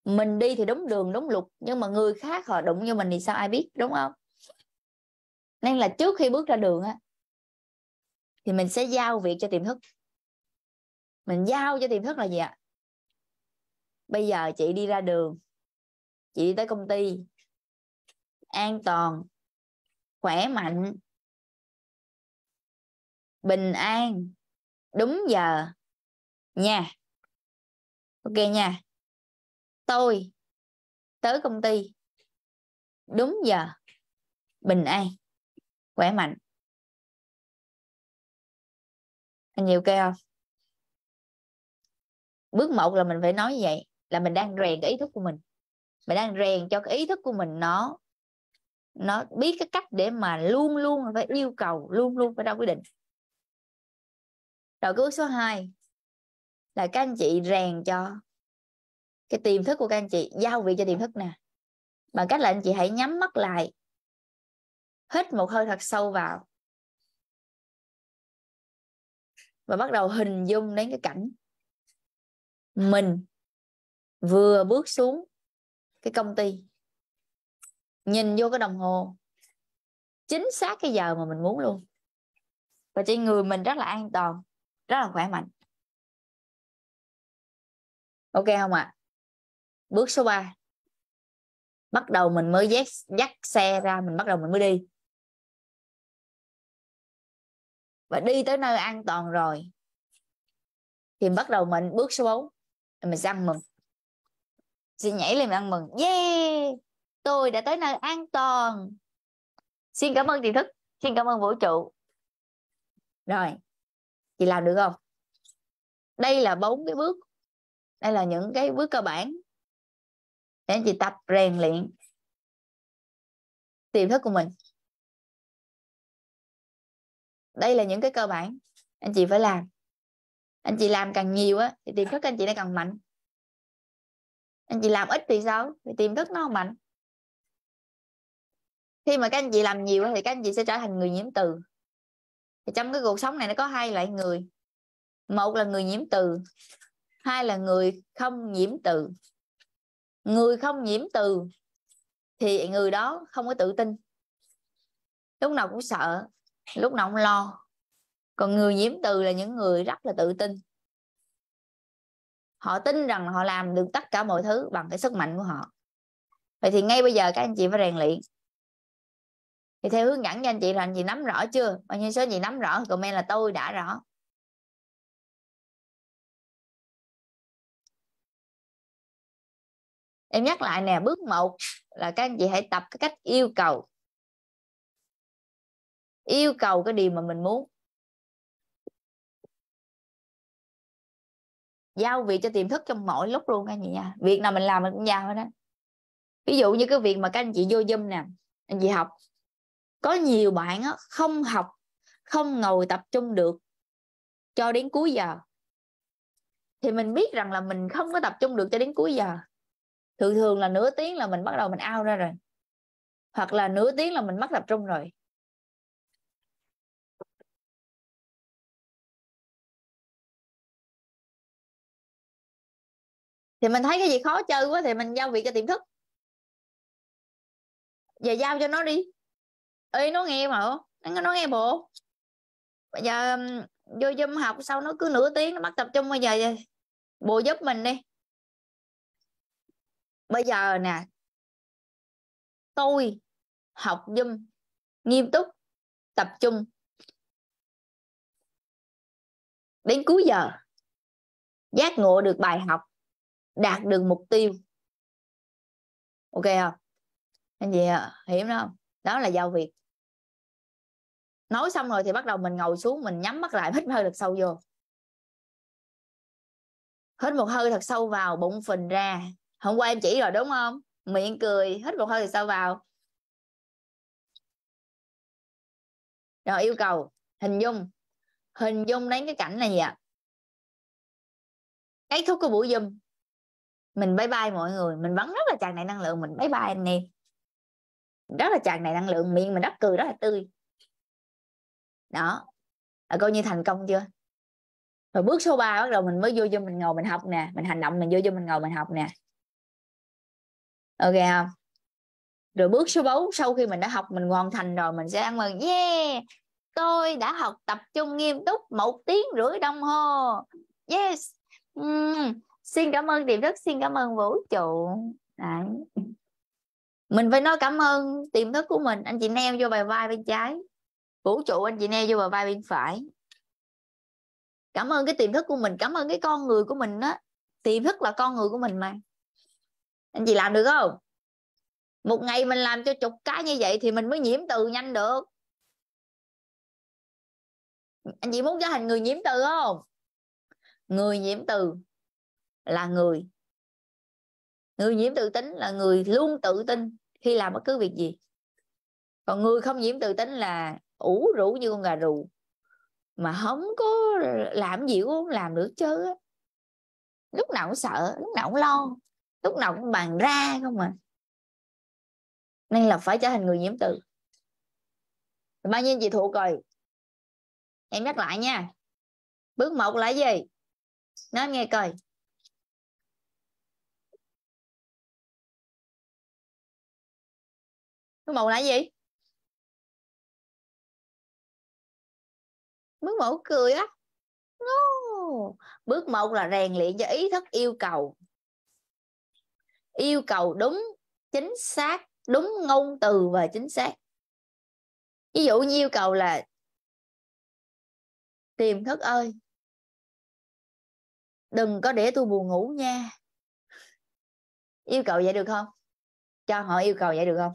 mình đi thì đúng đường đúng luật nhưng mà người khác họ đụng vô mình thì sao ai biết đúng không nên là trước khi bước ra đường á thì mình sẽ giao việc cho tiềm thức mình giao cho tiềm thức là gì ạ bây giờ chị đi ra đường chị đi tới công ty an toàn khỏe mạnh bình an đúng giờ nha ok nha tôi tới công ty đúng giờ bình an khỏe mạnh anh nhiều kêu không bước một là mình phải nói như vậy là mình đang rèn cái ý thức của mình mình đang rèn cho cái ý thức của mình nó nó biết cái cách để mà luôn luôn phải yêu cầu luôn luôn phải ra quyết định rồi cái bước số 2 là các anh chị rèn cho cái tiềm thức của các anh chị giao việc cho tiềm thức nè bằng cách là anh chị hãy nhắm mắt lại hít một hơi thật sâu vào và bắt đầu hình dung đến cái cảnh mình vừa bước xuống cái công ty nhìn vô cái đồng hồ chính xác cái giờ mà mình muốn luôn và trên người mình rất là an toàn rất là khỏe mạnh ok không ạ à? bước số 3 bắt đầu mình mới dắt, dắt xe ra mình bắt đầu mình mới đi và đi tới nơi an toàn rồi thì bắt đầu mình bước số 4 mình sẽ ăn mừng xin nhảy lên mình ăn mừng yeah tôi đã tới nơi an toàn xin cảm ơn tiềm thức xin cảm ơn vũ trụ rồi chị làm được không đây là bốn cái bước đây là những cái bước cơ bản để anh chị tập rèn luyện tiềm thức của mình đây là những cái cơ bản anh chị phải làm anh chị làm càng nhiều á thì tiềm thức anh chị nó càng mạnh anh chị làm ít thì sao thì tiềm thức nó không mạnh khi mà các anh chị làm nhiều thì các anh chị sẽ trở thành người nhiễm từ thì trong cái cuộc sống này nó có hai loại người một là người nhiễm từ hai là người không nhiễm từ người không nhiễm từ thì người đó không có tự tin lúc nào cũng sợ lúc nào cũng lo còn người nhiễm từ là những người rất là tự tin họ tin rằng họ làm được tất cả mọi thứ bằng cái sức mạnh của họ vậy thì ngay bây giờ các anh chị phải rèn luyện thì theo hướng dẫn cho anh chị là anh chị nắm rõ chưa bao nhiêu số chị nắm rõ comment là tôi đã rõ em nhắc lại nè bước một là các anh chị hãy tập cái cách yêu cầu yêu cầu cái điều mà mình muốn giao việc cho tiềm thức trong mọi lúc luôn các anh chị nha việc nào mình làm mình cũng giao hết đó ví dụ như cái việc mà các anh chị vô dâm nè anh chị học có nhiều bạn không học không ngồi tập trung được cho đến cuối giờ thì mình biết rằng là mình không có tập trung được cho đến cuối giờ thường thường là nửa tiếng là mình bắt đầu mình ao ra rồi hoặc là nửa tiếng là mình mất tập trung rồi thì mình thấy cái gì khó chơi quá thì mình giao việc cho tiềm thức giờ giao cho nó đi ơi nó nghe mà nó, nó nghe bộ bây giờ vô dâm học sau nó cứ nửa tiếng nó mất tập trung bây giờ bộ giúp mình đi bây giờ nè tôi học zoom nghiêm túc tập trung đến cuối giờ giác ngộ được bài học đạt được mục tiêu ok không anh chị hiểu đó không đó là giao việc nói xong rồi thì bắt đầu mình ngồi xuống mình nhắm mắt lại hít hơi thật sâu vô hít một hơi thật sâu vào bụng phình ra hôm qua em chỉ rồi đúng không miệng cười hết một hơi thì sao vào rồi yêu cầu hình dung hình dung đến cái cảnh này ạ kết thúc cái buổi zoom mình bye bye mọi người mình vắng rất là tràn đầy năng lượng mình bye bye anh em rất là tràn đầy năng lượng miệng mình rất cười rất là tươi đó là coi như thành công chưa rồi bước số 3 bắt đầu mình mới vô cho mình ngồi mình học nè mình hành động mình vô cho mình ngồi mình học nè ok không rồi bước số 4 sau khi mình đã học mình hoàn thành rồi mình sẽ ăn mừng yeah tôi đã học tập trung nghiêm túc một tiếng rưỡi đồng hồ yes uhm. xin cảm ơn tiềm thức xin cảm ơn vũ trụ Đấy. mình phải nói cảm ơn tiềm thức của mình anh chị neo vô bài vai bên trái vũ trụ anh chị neo vô bài vai bên phải cảm ơn cái tiềm thức của mình cảm ơn cái con người của mình đó tiềm thức là con người của mình mà anh chị làm được không một ngày mình làm cho chục cái như vậy thì mình mới nhiễm từ nhanh được anh chị muốn trở thành người nhiễm từ không người nhiễm từ là người người nhiễm tự tính là người luôn tự tin khi làm bất cứ việc gì còn người không nhiễm tự tính là ủ rũ như con gà rù mà không có làm gì cũng không làm được chứ lúc nào cũng sợ lúc nào cũng lo lúc nào cũng bàn ra không mà nên là phải trở thành người nhiễm từ bao nhiêu chị thụ rồi em nhắc lại nha bước một là gì nói nghe coi bước một là gì bước một cười á bước một là rèn luyện cho ý thức yêu cầu yêu cầu đúng chính xác đúng ngôn từ và chính xác ví dụ như yêu cầu là tiềm thức ơi đừng có để tôi buồn ngủ nha yêu cầu vậy được không cho họ yêu cầu vậy được không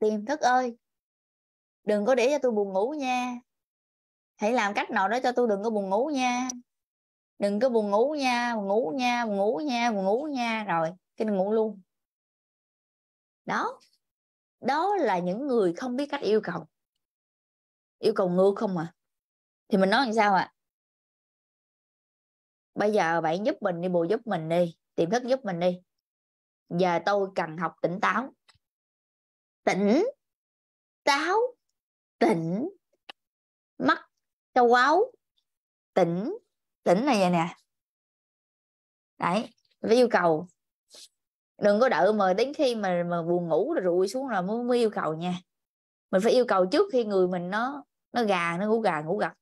tiềm thức ơi đừng có để cho tôi buồn ngủ nha hãy làm cách nào đó cho tôi đừng có buồn ngủ nha đừng có buồn ngủ nha buồn ngủ nha buồn ngủ nha buồn ngủ nha rồi cái nó ngủ luôn đó đó là những người không biết cách yêu cầu yêu cầu ngược không à thì mình nói làm sao ạ à? bây giờ bạn giúp mình đi bù giúp mình đi tìm thức giúp mình đi giờ tôi cần học tỉnh táo tỉnh táo tỉnh mắt cho quáo tỉnh tỉnh này vậy nè đấy phải yêu cầu đừng có đợi mà đến khi mà mà buồn ngủ rồi rụi xuống rồi mới, mới yêu cầu nha mình phải yêu cầu trước khi người mình nó nó gà nó ngủ gà ngủ gật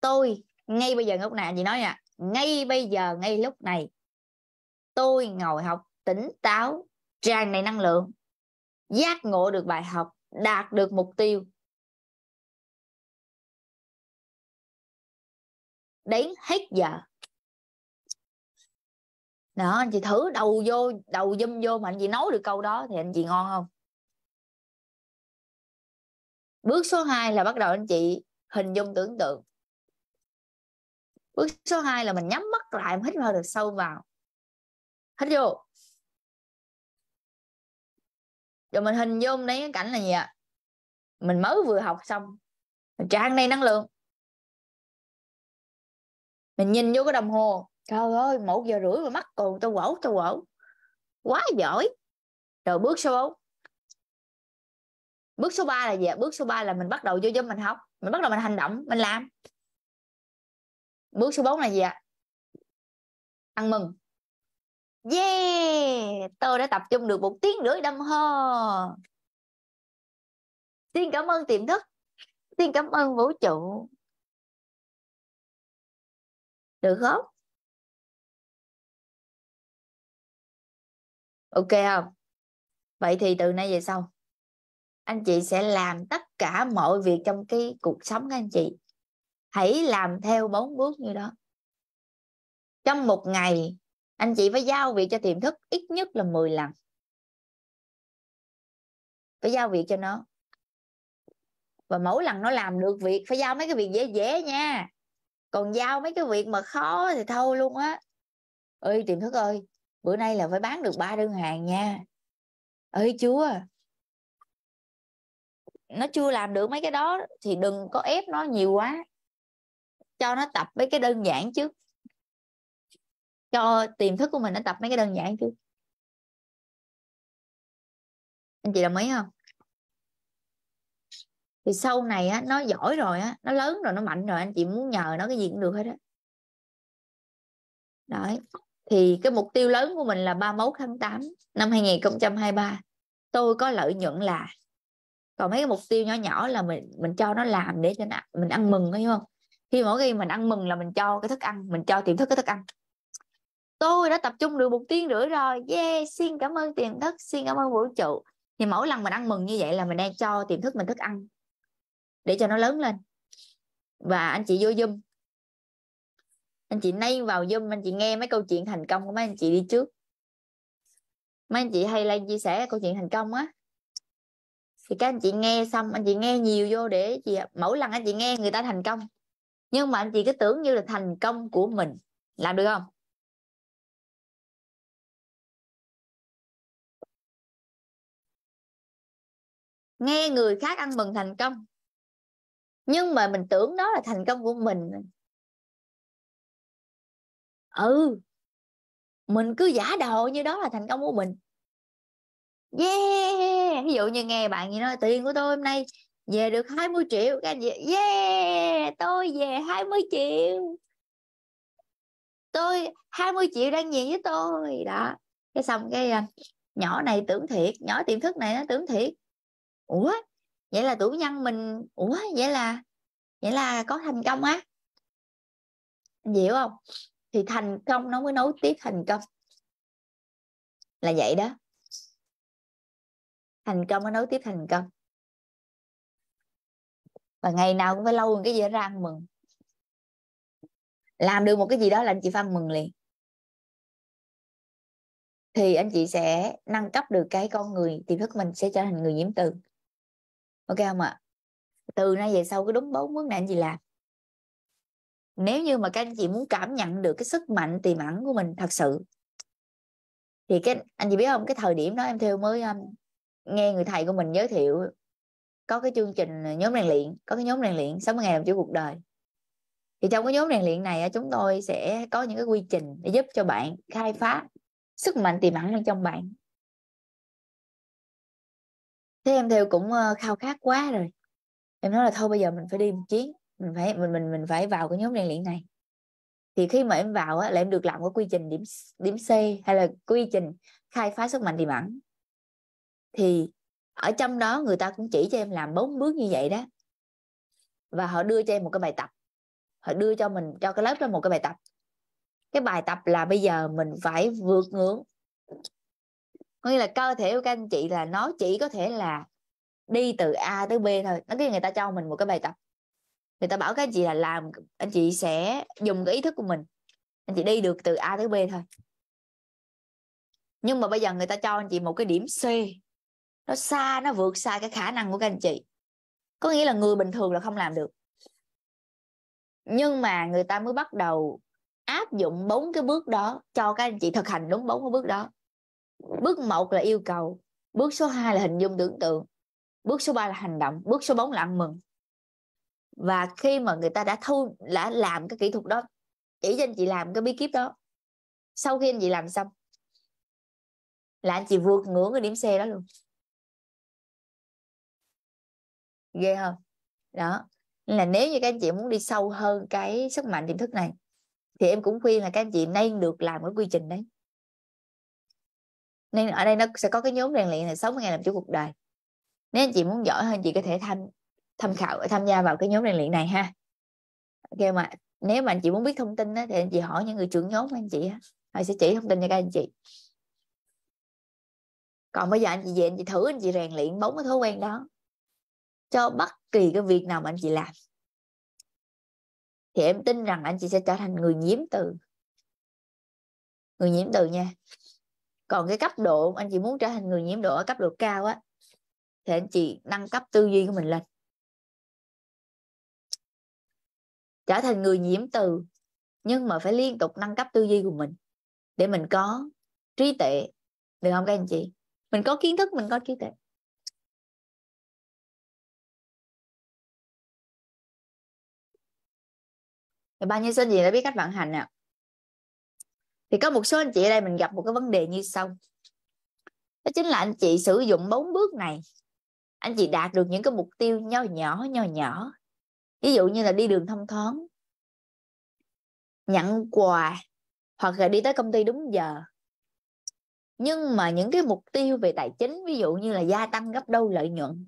tôi ngay bây giờ lúc này chị nói nè ngay bây giờ ngay lúc này tôi ngồi học tỉnh táo tràn đầy năng lượng giác ngộ được bài học đạt được mục tiêu đến hết giờ đó anh chị thử đầu vô đầu dâm vô mà anh chị nói được câu đó thì anh chị ngon không bước số 2 là bắt đầu anh chị hình dung tưởng tượng bước số 2 là mình nhắm mắt lại hít hơi được sâu vào hít vô rồi mình hình dung đấy cái cảnh là gì ạ mình mới vừa học xong mình tràn đầy năng lượng mình nhìn vô cái đồng hồ trời ơi một giờ rưỡi mà mắt còn tao quẩu tao quẩu quá giỏi rồi bước số 4 bước số 3 là gì bước số 3 là mình bắt đầu vô nhóm mình học mình bắt đầu mình hành động mình làm bước số 4 là gì ạ ăn mừng yeah tôi đã tập trung được một tiếng rưỡi đồng hồ xin cảm ơn tiềm thức xin cảm ơn vũ trụ được không? Ok không? Vậy thì từ nay về sau anh chị sẽ làm tất cả mọi việc trong cái cuộc sống của anh chị. Hãy làm theo bốn bước như đó. Trong một ngày anh chị phải giao việc cho tiềm thức ít nhất là 10 lần. Phải giao việc cho nó. Và mỗi lần nó làm được việc phải giao mấy cái việc dễ dễ nha còn giao mấy cái việc mà khó thì thôi luôn á ơi tiềm thức ơi bữa nay là phải bán được ba đơn hàng nha ơi chúa nó chưa làm được mấy cái đó thì đừng có ép nó nhiều quá cho nó tập mấy cái đơn giản chứ, cho tiềm thức của mình nó tập mấy cái đơn giản chứ, anh chị đồng ý không thì sau này á, nó giỏi rồi á nó lớn rồi nó mạnh rồi anh chị muốn nhờ nó cái gì cũng được hết á đấy thì cái mục tiêu lớn của mình là 31 tháng 8 năm 2023 tôi có lợi nhuận là còn mấy cái mục tiêu nhỏ nhỏ là mình mình cho nó làm để cho nó, mình ăn mừng có hiểu không khi mỗi khi mình ăn mừng là mình cho cái thức ăn mình cho tiềm thức cái thức ăn tôi đã tập trung được một tiếng rưỡi rồi yeah xin cảm ơn tiềm thức xin cảm ơn vũ trụ thì mỗi lần mình ăn mừng như vậy là mình đang cho tiềm thức mình thức ăn để cho nó lớn lên và anh chị vô zoom anh chị nay vào zoom anh chị nghe mấy câu chuyện thành công của mấy anh chị đi trước mấy anh chị hay lên chia sẻ câu chuyện thành công á thì các anh chị nghe xong anh chị nghe nhiều vô để chị mỗi lần anh chị nghe người ta thành công nhưng mà anh chị cứ tưởng như là thành công của mình làm được không nghe người khác ăn mừng thành công nhưng mà mình tưởng đó là thành công của mình ừ mình cứ giả đồ như đó là thành công của mình yeah ví dụ như nghe bạn gì nói tiền của tôi hôm nay về được 20 triệu cái gì yeah tôi về 20 triệu tôi 20 triệu đang về với tôi đó cái xong cái à, nhỏ này tưởng thiệt nhỏ tiềm thức này nó tưởng thiệt ủa vậy là chủ nhân mình ủa vậy là vậy là có thành công á anh hiểu không thì thành công nó mới nối tiếp thành công là vậy đó thành công nó nối tiếp thành công và ngày nào cũng phải lâu cái gì đó ra ăn mừng làm được một cái gì đó là anh chị phan mừng liền thì anh chị sẽ nâng cấp được cái con người tiềm thức mình sẽ trở thành người nhiễm từ ok không ạ từ nay về sau cứ đúng bốn bước này gì chị làm nếu như mà các anh chị muốn cảm nhận được cái sức mạnh tiềm ẩn của mình thật sự thì cái anh chị biết không cái thời điểm đó em theo mới um, nghe người thầy của mình giới thiệu có cái chương trình nhóm rèn luyện có cái nhóm rèn luyện 60 ngày làm chủ cuộc đời thì trong cái nhóm rèn luyện này chúng tôi sẽ có những cái quy trình để giúp cho bạn khai phá sức mạnh tiềm ẩn bên trong bạn thế em theo cũng ờ, khao khát quá rồi em nói là thôi bây giờ mình phải đi một chuyến mình phải mình mình mình phải vào cái nhóm rèn luyện này thì khi mà em vào á, là em được làm cái quy trình điểm điểm C hay là quy trình khai phá sức mạnh tiềm ẩn thì ở trong đó người ta cũng chỉ cho em làm bốn bước như vậy đó và họ đưa cho em một cái bài tập họ đưa cho mình cho cái lớp ra một cái bài tập cái bài tập là bây giờ mình phải vượt ngưỡng có nghĩa là cơ thể của các anh chị là nó chỉ có thể là đi từ a tới b thôi nó cái người ta cho mình một cái bài tập người ta bảo các anh chị là làm anh chị sẽ dùng cái ý thức của mình anh chị đi được từ a tới b thôi nhưng mà bây giờ người ta cho anh chị một cái điểm c nó xa nó vượt xa cái khả năng của các anh chị có nghĩa là người bình thường là không làm được nhưng mà người ta mới bắt đầu áp dụng bốn cái bước đó cho các anh chị thực hành đúng bốn cái bước đó bước một là yêu cầu bước số hai là hình dung tưởng tượng bước số ba là hành động bước số bốn là ăn mừng và khi mà người ta đã thu đã làm cái kỹ thuật đó chỉ cho anh chị làm cái bí kíp đó sau khi anh chị làm xong là anh chị vượt ngưỡng cái điểm xe đó luôn ghê không đó là nếu như các anh chị muốn đi sâu hơn cái sức mạnh tiềm thức này thì em cũng khuyên là các anh chị nên được làm cái quy trình đấy nên ở đây nó sẽ có cái nhóm rèn luyện là 60 ngày làm chủ cuộc đời nếu anh chị muốn giỏi hơn chị có thể tham tham khảo tham gia vào cái nhóm rèn luyện này ha ok mà nếu mà anh chị muốn biết thông tin thì anh chị hỏi những người trưởng nhóm anh chị họ sẽ chỉ thông tin cho các anh chị còn bây giờ anh chị về anh chị thử anh chị rèn luyện bốn cái thói quen đó cho bất kỳ cái việc nào mà anh chị làm thì em tin rằng anh chị sẽ trở thành người nhiễm từ người nhiễm từ nha còn cái cấp độ anh chị muốn trở thành người nhiễm độ ở cấp độ cao á thì anh chị nâng cấp tư duy của mình lên trở thành người nhiễm từ nhưng mà phải liên tục nâng cấp tư duy của mình để mình có trí tuệ được không các anh chị mình có kiến thức mình có trí tuệ thì bao nhiêu sinh gì đã biết cách vận hành ạ à? thì có một số anh chị ở đây mình gặp một cái vấn đề như sau đó chính là anh chị sử dụng bốn bước này anh chị đạt được những cái mục tiêu nho nhỏ nho nhỏ ví dụ như là đi đường thông thoáng nhận quà hoặc là đi tới công ty đúng giờ nhưng mà những cái mục tiêu về tài chính ví dụ như là gia tăng gấp đôi lợi nhuận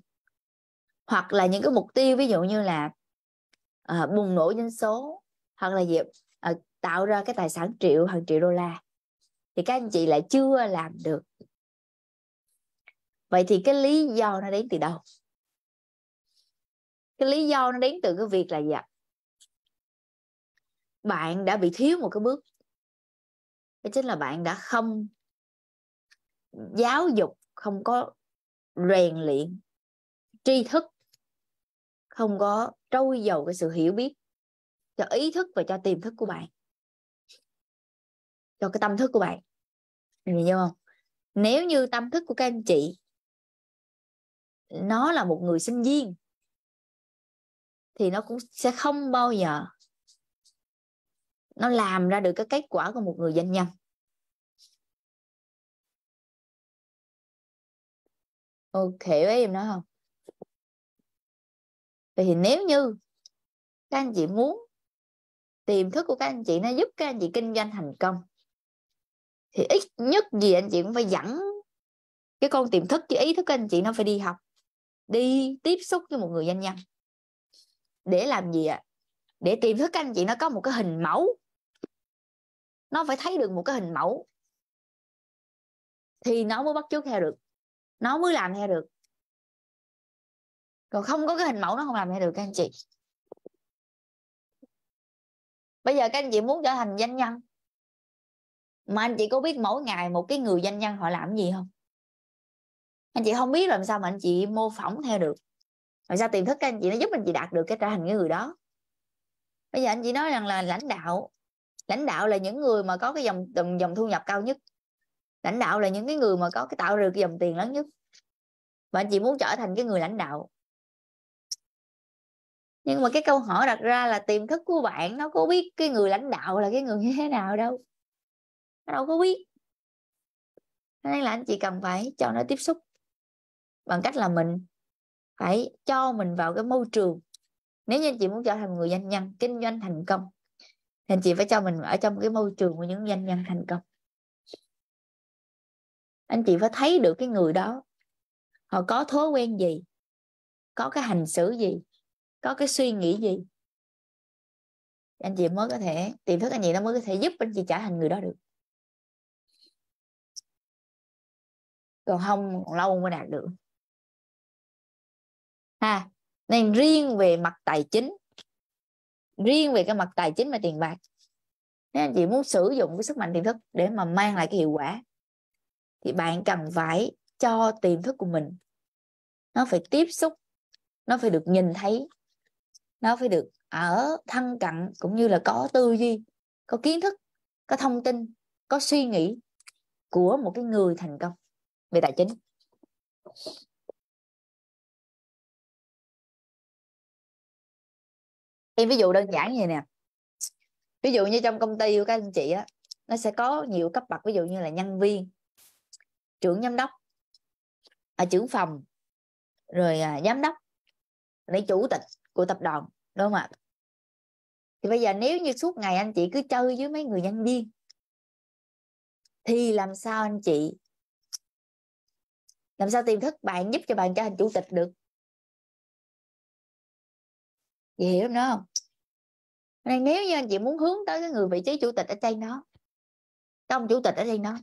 hoặc là những cái mục tiêu ví dụ như là à, bùng nổ doanh số hoặc là gì à, ờ, tạo ra cái tài sản triệu hàng triệu đô la thì các anh chị lại chưa làm được vậy thì cái lý do nó đến từ đâu cái lý do nó đến từ cái việc là gì ạ bạn đã bị thiếu một cái bước đó chính là bạn đã không giáo dục không có rèn luyện tri thức không có trau dầu cái sự hiểu biết cho ý thức và cho tiềm thức của bạn cho cái tâm thức của bạn em hiểu không nếu như tâm thức của các anh chị nó là một người sinh viên thì nó cũng sẽ không bao giờ nó làm ra được cái kết quả của một người doanh nhân ok với em nói không vậy thì nếu như các anh chị muốn tiềm thức của các anh chị nó giúp các anh chị kinh doanh thành công thì ít nhất gì anh chị cũng phải dẫn cái con tiềm thức cái ý thức anh chị nó phải đi học đi tiếp xúc với một người doanh nhân để làm gì ạ à? để tiềm thức anh chị nó có một cái hình mẫu nó phải thấy được một cái hình mẫu thì nó mới bắt chước theo được nó mới làm theo được còn không có cái hình mẫu nó không làm theo được các anh chị bây giờ các anh chị muốn trở thành doanh nhân mà anh chị có biết mỗi ngày một cái người doanh nhân họ làm gì không anh chị không biết làm sao mà anh chị mô phỏng theo được làm sao tiềm thức các anh chị nó giúp anh chị đạt được cái trở thành cái người đó bây giờ anh chị nói rằng là lãnh đạo lãnh đạo là những người mà có cái dòng dòng, dòng thu nhập cao nhất lãnh đạo là những cái người mà có cái tạo được cái dòng tiền lớn nhất và anh chị muốn trở thành cái người lãnh đạo nhưng mà cái câu hỏi đặt ra là tiềm thức của bạn nó có biết cái người lãnh đạo là cái người như thế nào đâu nó đâu có biết nên là anh chị cần phải cho nó tiếp xúc bằng cách là mình phải cho mình vào cái môi trường nếu như anh chị muốn trở thành người doanh nhân kinh doanh thành công thì anh chị phải cho mình ở trong cái môi trường của những doanh nhân thành công anh chị phải thấy được cái người đó họ có thói quen gì có cái hành xử gì có cái suy nghĩ gì anh chị mới có thể tìm thức anh chị nó mới có thể giúp anh chị trở thành người đó được còn không còn lâu mới đạt được ha nên riêng về mặt tài chính riêng về cái mặt tài chính và tiền bạc nếu anh chị muốn sử dụng cái sức mạnh tiềm thức để mà mang lại cái hiệu quả thì bạn cần phải cho tiềm thức của mình nó phải tiếp xúc nó phải được nhìn thấy nó phải được ở thân cận cũng như là có tư duy có kiến thức có thông tin có suy nghĩ của một cái người thành công về tài chính em ví dụ đơn giản như vậy nè ví dụ như trong công ty của các anh chị á nó sẽ có nhiều cấp bậc ví dụ như là nhân viên trưởng giám đốc à, trưởng phòng rồi à, giám đốc lấy chủ tịch của tập đoàn đúng không ạ thì bây giờ nếu như suốt ngày anh chị cứ chơi với mấy người nhân viên thì làm sao anh chị làm sao tiềm thức bạn giúp cho bạn trở thành chủ tịch được chị hiểu nó không nên nếu như anh chị muốn hướng tới cái người vị trí chủ tịch ở trên nó, công chủ tịch ở trên nó,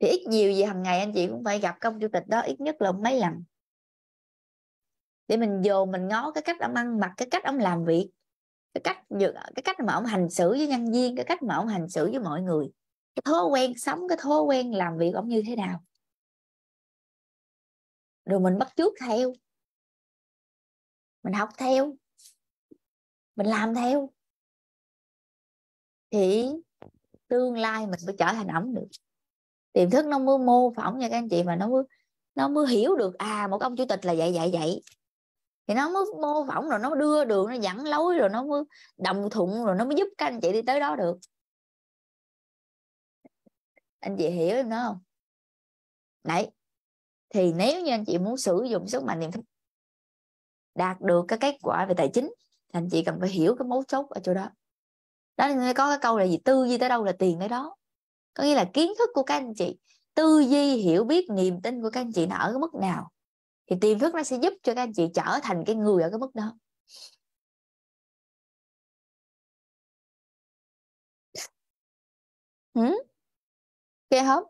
thì ít nhiều gì hàng ngày anh chị cũng phải gặp công chủ tịch đó ít nhất là mấy lần để mình vô mình ngó cái cách ông ăn mặc cái cách ông làm việc cái cách cái cách mà ông hành xử với nhân viên cái cách mà ông hành xử với mọi người cái thói quen sống cái thói quen làm việc ông như thế nào rồi mình bắt chước theo mình học theo mình làm theo thì tương lai mình mới trở thành ổng được tiềm thức nó mới mô phỏng nha các anh chị mà nó mới nó mới hiểu được à một ông chủ tịch là vậy vậy vậy thì nó mới mô phỏng rồi nó đưa đường nó dẫn lối rồi nó mới đồng thuận rồi nó mới giúp các anh chị đi tới đó được anh chị hiểu em nói không Nãy thì nếu như anh chị muốn sử dụng sức mạnh niềm tin đạt được cái kết quả về tài chính anh chị cần phải hiểu cái mấu chốt ở chỗ đó đó là có cái câu là gì tư duy tới đâu là tiền tới đó có nghĩa là kiến thức của các anh chị tư duy hiểu biết niềm tin của các anh chị nó ở cái mức nào thì tiềm thức nó sẽ giúp cho các anh chị trở thành cái người ở cái mức đó ừ? ghê không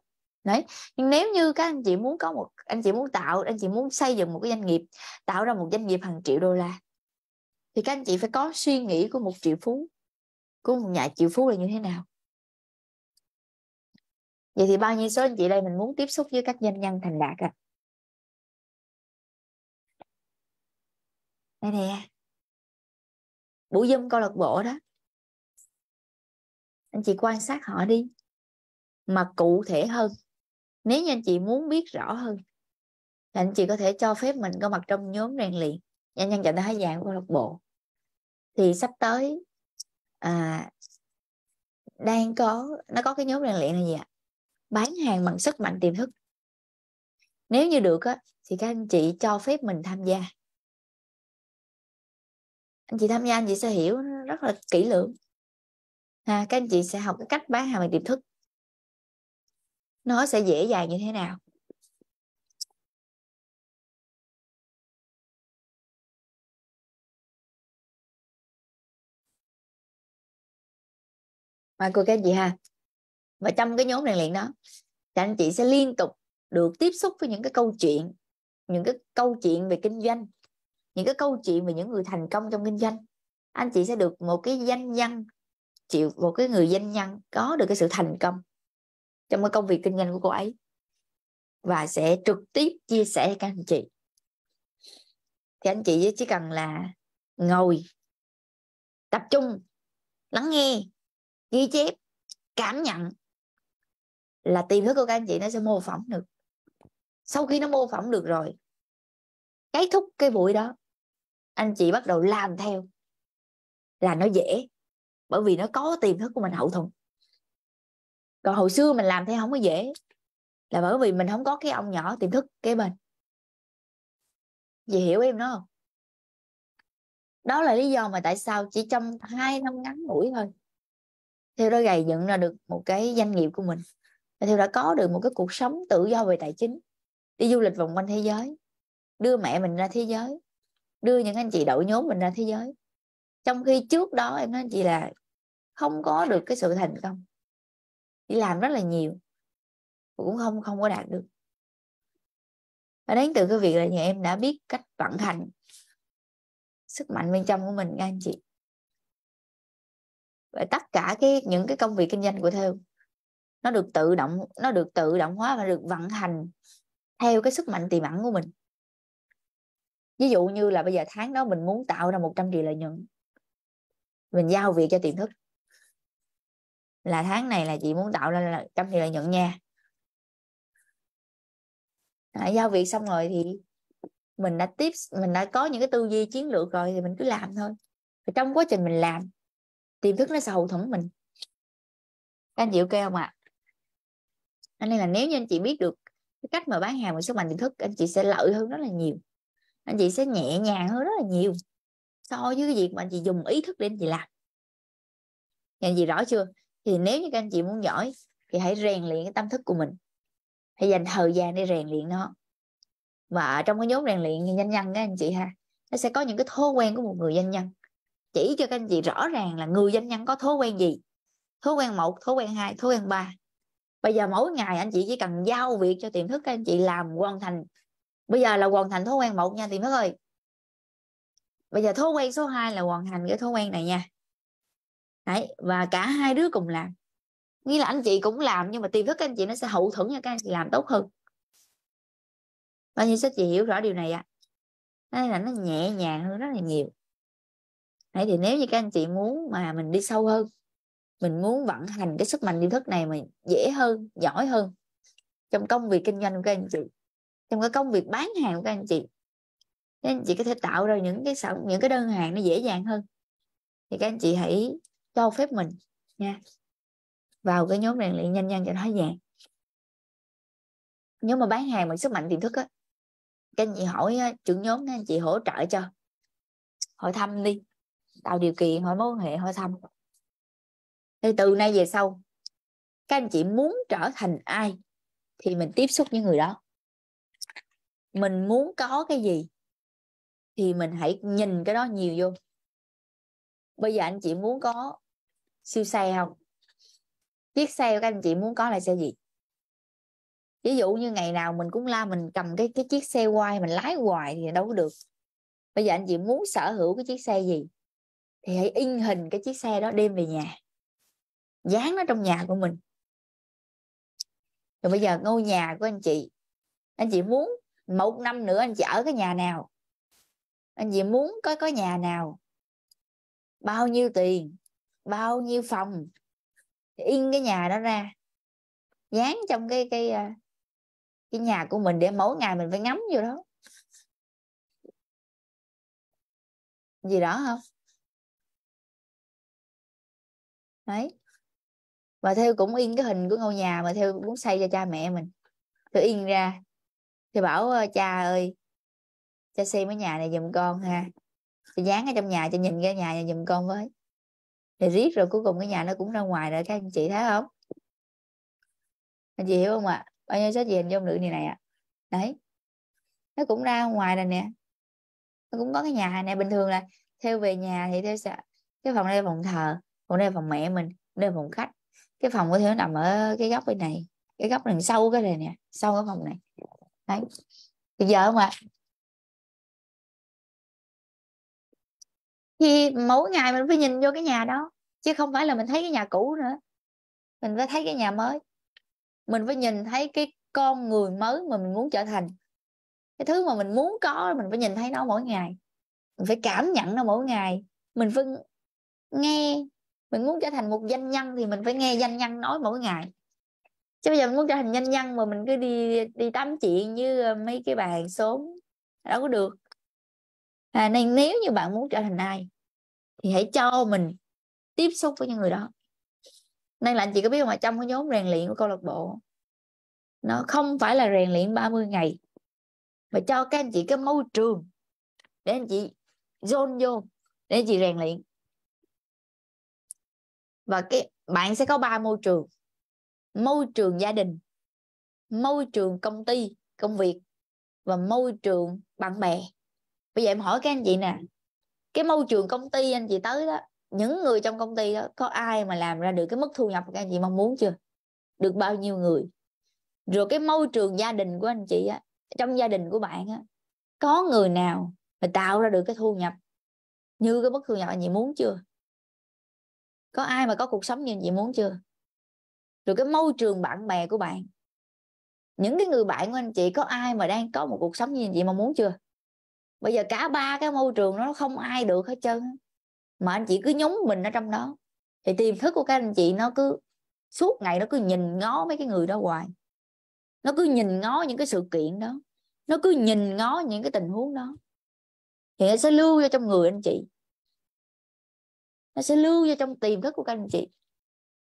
đấy nhưng nếu như các anh chị muốn có một anh chị muốn tạo anh chị muốn xây dựng một cái doanh nghiệp tạo ra một doanh nghiệp hàng triệu đô la thì các anh chị phải có suy nghĩ của một triệu phú của một nhà triệu phú là như thế nào vậy thì bao nhiêu số anh chị đây mình muốn tiếp xúc với các doanh nhân thành đạt à? đây nè buổi dâm câu lạc bộ đó anh chị quan sát họ đi mà cụ thể hơn nếu như anh chị muốn biết rõ hơn thì anh chị có thể cho phép mình có mặt trong nhóm rèn luyện nhân nhân trạng thái dạng của câu lạc bộ thì sắp tới à, đang có nó có cái nhóm rèn luyện là gì ạ bán hàng bằng sức mạnh tiềm thức nếu như được á thì các anh chị cho phép mình tham gia anh chị tham gia anh chị sẽ hiểu rất là kỹ lưỡng ha các anh chị sẽ học cái cách bán hàng bằng tiềm thức nó sẽ dễ dàng như thế nào mà cô cái chị ha và trong cái nhóm rèn luyện đó thì anh chị sẽ liên tục được tiếp xúc với những cái câu chuyện những cái câu chuyện về kinh doanh những cái câu chuyện về những người thành công trong kinh doanh anh chị sẽ được một cái danh nhân chịu một cái người danh nhân có được cái sự thành công trong cái công việc kinh doanh của cô ấy và sẽ trực tiếp chia sẻ với các anh chị thì anh chị chỉ cần là ngồi tập trung lắng nghe ghi chép cảm nhận là tiềm thức của các anh chị nó sẽ mô phỏng được sau khi nó mô phỏng được rồi kết thúc cái buổi đó anh chị bắt đầu làm theo là nó dễ bởi vì nó có tiềm thức của mình hậu thuẫn còn hồi xưa mình làm thế không có dễ là bởi vì mình không có cái ông nhỏ tiềm thức kế bên Dì hiểu em nó không? Đó là lý do mà tại sao chỉ trong hai năm ngắn ngủi thôi Theo đó gầy dựng ra được một cái doanh nghiệp của mình Theo đã có được một cái cuộc sống tự do về tài chính Đi du lịch vòng quanh thế giới Đưa mẹ mình ra thế giới Đưa những anh chị đội nhóm mình ra thế giới Trong khi trước đó em nói anh chị là Không có được cái sự thành công đi làm rất là nhiều cũng không không có đạt được và đến từ cái việc là nhà em đã biết cách vận hành sức mạnh bên trong của mình nha anh chị và tất cả cái những cái công việc kinh doanh của theo nó được tự động nó được tự động hóa và được vận hành theo cái sức mạnh tiềm ẩn của mình ví dụ như là bây giờ tháng đó mình muốn tạo ra 100 triệu lợi nhuận mình giao việc cho tiềm thức là tháng này là chị muốn tạo ra là trăm triệu lợi nhuận nha à, giao việc xong rồi thì mình đã tiếp mình đã có những cái tư duy chiến lược rồi thì mình cứ làm thôi và trong quá trình mình làm tiềm thức nó sẽ hậu thuẫn mình các anh chị ok không ạ à? anh nên là nếu như anh chị biết được cái cách mà bán hàng bằng sức mạnh tiềm thức anh chị sẽ lợi hơn rất là nhiều anh chị sẽ nhẹ nhàng hơn rất là nhiều so với cái việc mà anh chị dùng ý thức để anh chị làm anh chị rõ chưa thì nếu như các anh chị muốn giỏi thì hãy rèn luyện cái tâm thức của mình hãy dành thời gian để rèn luyện nó và trong cái nhóm rèn luyện doanh nhân các anh chị ha nó sẽ có những cái thói quen của một người doanh nhân chỉ cho các anh chị rõ ràng là người doanh nhân có thói quen gì thói quen một thói quen hai thói quen ba bây giờ mỗi ngày anh chị chỉ cần giao việc cho tiềm thức các anh chị làm hoàn thành bây giờ là hoàn thành thói quen một nha tiềm thức ơi bây giờ thói quen số 2 là hoàn thành cái thói quen này nha đấy và cả hai đứa cùng làm nghĩa là anh chị cũng làm nhưng mà tiềm thức anh chị nó sẽ hậu thuẫn cho các anh chị làm tốt hơn bao nhiêu sách chị hiểu rõ điều này ạ à? nên là nó nhẹ nhàng hơn rất là nhiều đấy thì nếu như các anh chị muốn mà mình đi sâu hơn mình muốn vận hành cái sức mạnh tiềm thức này mình dễ hơn giỏi hơn trong công việc kinh doanh của các anh chị trong cái công việc bán hàng của các anh chị nên anh chị có thể tạo ra những cái sản những cái đơn hàng nó dễ dàng hơn thì các anh chị hãy cho phép mình nha vào cái nhóm rèn luyện nhanh nhanh cho nó vàng nếu mà bán hàng bằng sức mạnh tiềm thức á các anh chị hỏi trưởng nhóm các anh chị hỗ trợ cho hỏi thăm đi tạo điều kiện hỏi mối quan hệ hỏi thăm thì từ nay về sau các anh chị muốn trở thành ai thì mình tiếp xúc với người đó mình muốn có cái gì thì mình hãy nhìn cái đó nhiều vô bây giờ anh chị muốn có siêu xe không chiếc xe các anh chị muốn có là xe gì ví dụ như ngày nào mình cũng la mình cầm cái cái chiếc xe quay mình lái hoài thì đâu có được bây giờ anh chị muốn sở hữu cái chiếc xe gì thì hãy in hình cái chiếc xe đó đem về nhà dán nó trong nhà của mình rồi bây giờ ngôi nhà của anh chị anh chị muốn một năm nữa anh chị ở cái nhà nào anh chị muốn có có nhà nào bao nhiêu tiền bao nhiêu phòng in cái nhà đó ra dán trong cái cái ờ, cái nhà của mình để mỗi ngày mình phải ngắm vô đó gì đó không đấy và theo cũng in cái hình của ngôi nhà mà theo muốn xây cho cha mẹ mình thì in ra thì bảo cha ơi cha xây cái nhà này giùm con ha thì dán ở trong nhà cho nhìn cái nhà này giùm con với để riết rồi cuối cùng cái nhà nó cũng ra ngoài rồi các anh chị thấy không anh chị hiểu không ạ à? bao nhiêu số gì hình dung nữ điều này ạ à? đấy nó cũng ra ngoài rồi nè nó cũng có cái nhà này bình thường là theo về nhà thì theo sẽ cái phòng đây là phòng thờ phòng đây là phòng mẹ mình đây là phòng khách cái phòng của thể nó nằm ở cái góc bên này cái góc đằng sau cái này nè sau cái phòng này đấy bây giờ không ạ à? thì mỗi ngày mình phải nhìn vô cái nhà đó chứ không phải là mình thấy cái nhà cũ nữa mình phải thấy cái nhà mới mình phải nhìn thấy cái con người mới mà mình muốn trở thành cái thứ mà mình muốn có mình phải nhìn thấy nó mỗi ngày mình phải cảm nhận nó mỗi ngày mình phải nghe mình muốn trở thành một doanh nhân thì mình phải nghe doanh nhân nói mỗi ngày chứ bây giờ mình muốn trở thành doanh nhân mà mình cứ đi đi tắm chuyện như ờ, mấy cái bà hàng xóm đâu có được à, nên nếu như bạn muốn trở thành ai thì hãy cho mình tiếp xúc với những người đó nên là anh chị có biết không mà trong cái nhóm rèn luyện của câu lạc bộ nó không phải là rèn luyện 30 ngày mà cho các anh chị cái môi trường để anh chị dồn vô để anh chị rèn luyện và cái bạn sẽ có ba môi trường môi trường gia đình môi trường công ty công việc và môi trường bạn bè bây giờ em hỏi các anh chị nè cái môi trường công ty anh chị tới đó những người trong công ty đó có ai mà làm ra được cái mức thu nhập các anh chị mong muốn chưa được bao nhiêu người rồi cái môi trường gia đình của anh chị á trong gia đình của bạn á có người nào mà tạo ra được cái thu nhập như cái mức thu nhập anh chị muốn chưa có ai mà có cuộc sống như anh chị muốn chưa rồi cái môi trường bạn bè của bạn những cái người bạn của anh chị có ai mà đang có một cuộc sống như anh chị mong muốn chưa bây giờ cả ba cái môi trường đó, nó không ai được hết trơn mà anh chị cứ nhúng mình ở trong đó thì tiềm thức của các anh chị nó cứ suốt ngày nó cứ nhìn ngó mấy cái người đó hoài nó cứ nhìn ngó những cái sự kiện đó nó cứ nhìn ngó những cái tình huống đó thì nó sẽ lưu vô trong người anh chị nó sẽ lưu vô trong tiềm thức của các anh chị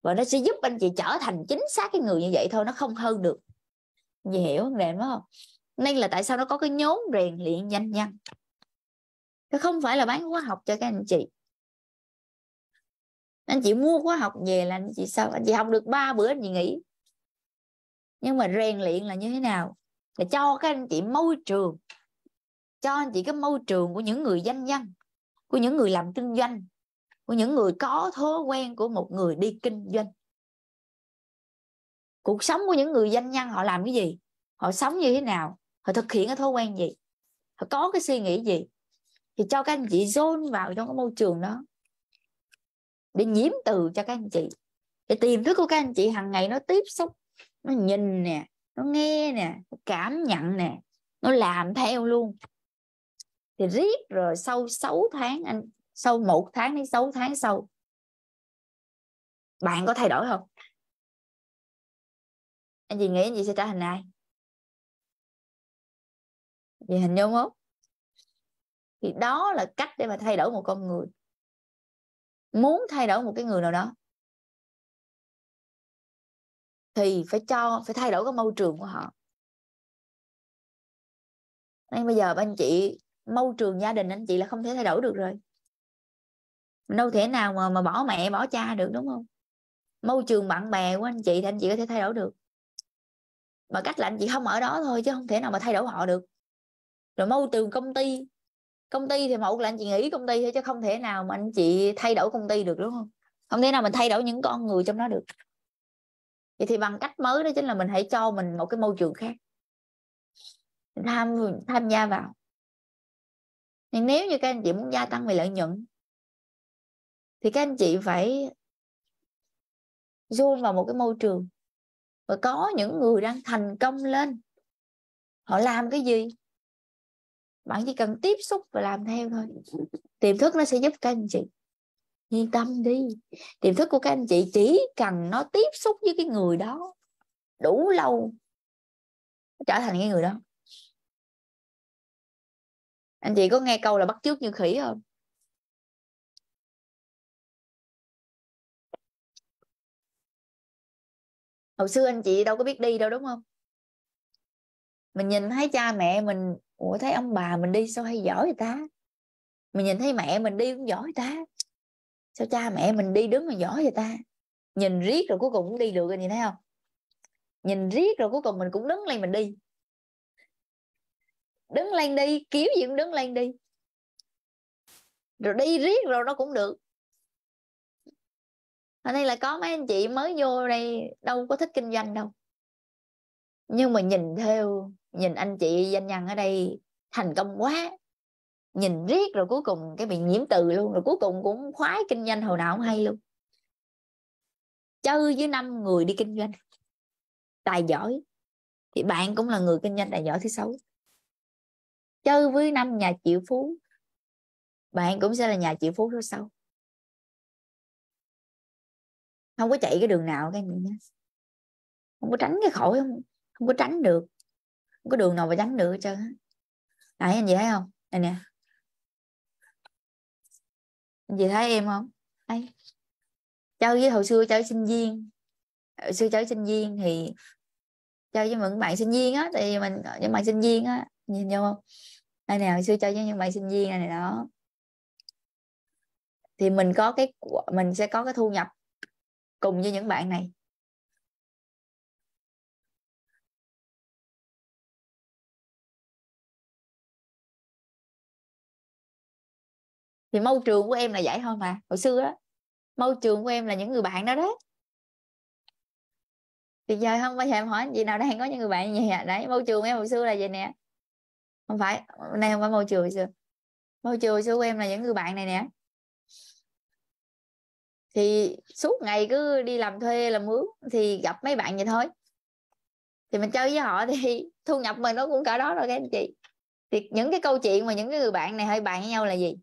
và nó sẽ giúp anh chị trở thành chính xác cái người như vậy thôi nó không hơn được gì hiểu vấn đề đúng không nên là tại sao nó có cái nhóm rèn luyện danh nhân, nó không phải là bán khóa học cho các anh chị anh chị mua khóa học về là anh chị sao anh chị học được ba bữa anh chị nghỉ nhưng mà rèn luyện là như thế nào là cho các anh chị môi trường cho anh chị cái môi trường của những người danh nhân của những người làm kinh doanh của những người có thói quen của một người đi kinh doanh cuộc sống của những người doanh nhân họ làm cái gì họ sống như thế nào họ thực hiện cái thói quen gì họ có cái suy nghĩ gì thì cho các anh chị zone vào trong cái môi trường đó để nhiễm từ cho các anh chị để tìm thức của các anh chị hàng ngày nó tiếp xúc nó nhìn nè nó nghe nè nó cảm nhận nè nó làm theo luôn thì riết rồi sau 6 tháng anh sau một tháng đến 6 tháng sau bạn có thay đổi không anh chị nghĩ anh chị sẽ trở thành ai vậy hình dung không thì đó là cách để mà thay đổi một con người muốn thay đổi một cái người nào đó thì phải cho phải thay đổi cái môi trường của họ nên bây giờ anh chị môi trường gia đình anh chị là không thể thay đổi được rồi đâu thể nào mà mà bỏ mẹ bỏ cha được đúng không môi trường bạn bè của anh chị thì anh chị có thể thay đổi được mà cách là anh chị không ở đó thôi chứ không thể nào mà thay đổi họ được rồi môi trường công ty công ty thì mẫu là anh chị nghĩ công ty thôi chứ không thể nào mà anh chị thay đổi công ty được đúng không không thể nào mình thay đổi những con người trong đó được vậy thì bằng cách mới đó chính là mình hãy cho mình một cái môi trường khác tham tham gia vào nhưng nếu như các anh chị muốn gia tăng về lợi nhuận thì các anh chị phải zoom vào một cái môi trường và có những người đang thành công lên họ làm cái gì bạn chỉ cần tiếp xúc và làm theo thôi tiềm thức nó sẽ giúp các anh chị yên tâm đi tiềm thức của các anh chị chỉ cần nó tiếp xúc với cái người đó đủ lâu nó trở thành cái người đó anh chị có nghe câu là bắt chước như khỉ không hồi xưa anh chị đâu có biết đi đâu đúng không mình nhìn thấy cha mẹ mình ủa thấy ông bà mình đi sao hay giỏi người ta mình nhìn thấy mẹ mình đi cũng giỏi người ta sao cha mẹ mình đi đứng mà giỏi người ta nhìn riết rồi cuối cùng cũng đi được rồi nhìn thấy không nhìn riết rồi cuối cùng mình cũng đứng lên mình đi đứng lên đi kiểu gì cũng đứng lên đi rồi đi riết rồi nó cũng được ở đây là có mấy anh chị mới vô đây đâu có thích kinh doanh đâu nhưng mà nhìn theo nhìn anh chị doanh nhân ở đây thành công quá nhìn riết rồi cuối cùng cái bị nhiễm từ luôn rồi cuối cùng cũng khoái kinh doanh hồi nào cũng hay luôn chơi với năm người đi kinh doanh tài giỏi thì bạn cũng là người kinh doanh tài giỏi thứ sáu chơi với năm nhà triệu phú bạn cũng sẽ là nhà triệu phú thứ sáu không có chạy cái đường nào các em nhé không có tránh cái khỏi không không có tránh được không có đường nào mà tránh được hết trơn nãy anh chị thấy không này nè anh chị thấy em không ấy cháu với hồi xưa chơi sinh viên hồi xưa chơi sinh viên thì chơi với những bạn sinh viên á thì mình với bạn sinh viên á nhìn vô không đây nè, hồi xưa chơi với những bạn sinh viên này, này đó thì mình có cái mình sẽ có cái thu nhập cùng với những bạn này thì môi trường của em là vậy thôi mà hồi xưa đó môi trường của em là những người bạn đó đó thì giờ không bao giờ em hỏi gì nào đang có những người bạn như vậy à? đấy môi trường em hồi xưa là vậy nè không phải nay không phải môi trường hồi xưa môi trường hồi xưa của em là những người bạn này nè thì suốt ngày cứ đi làm thuê làm mướn thì gặp mấy bạn vậy thôi thì mình chơi với họ thì thu nhập mình nó cũng cả đó rồi các anh chị thì những cái câu chuyện mà những cái người bạn này hơi bạn với nhau là gì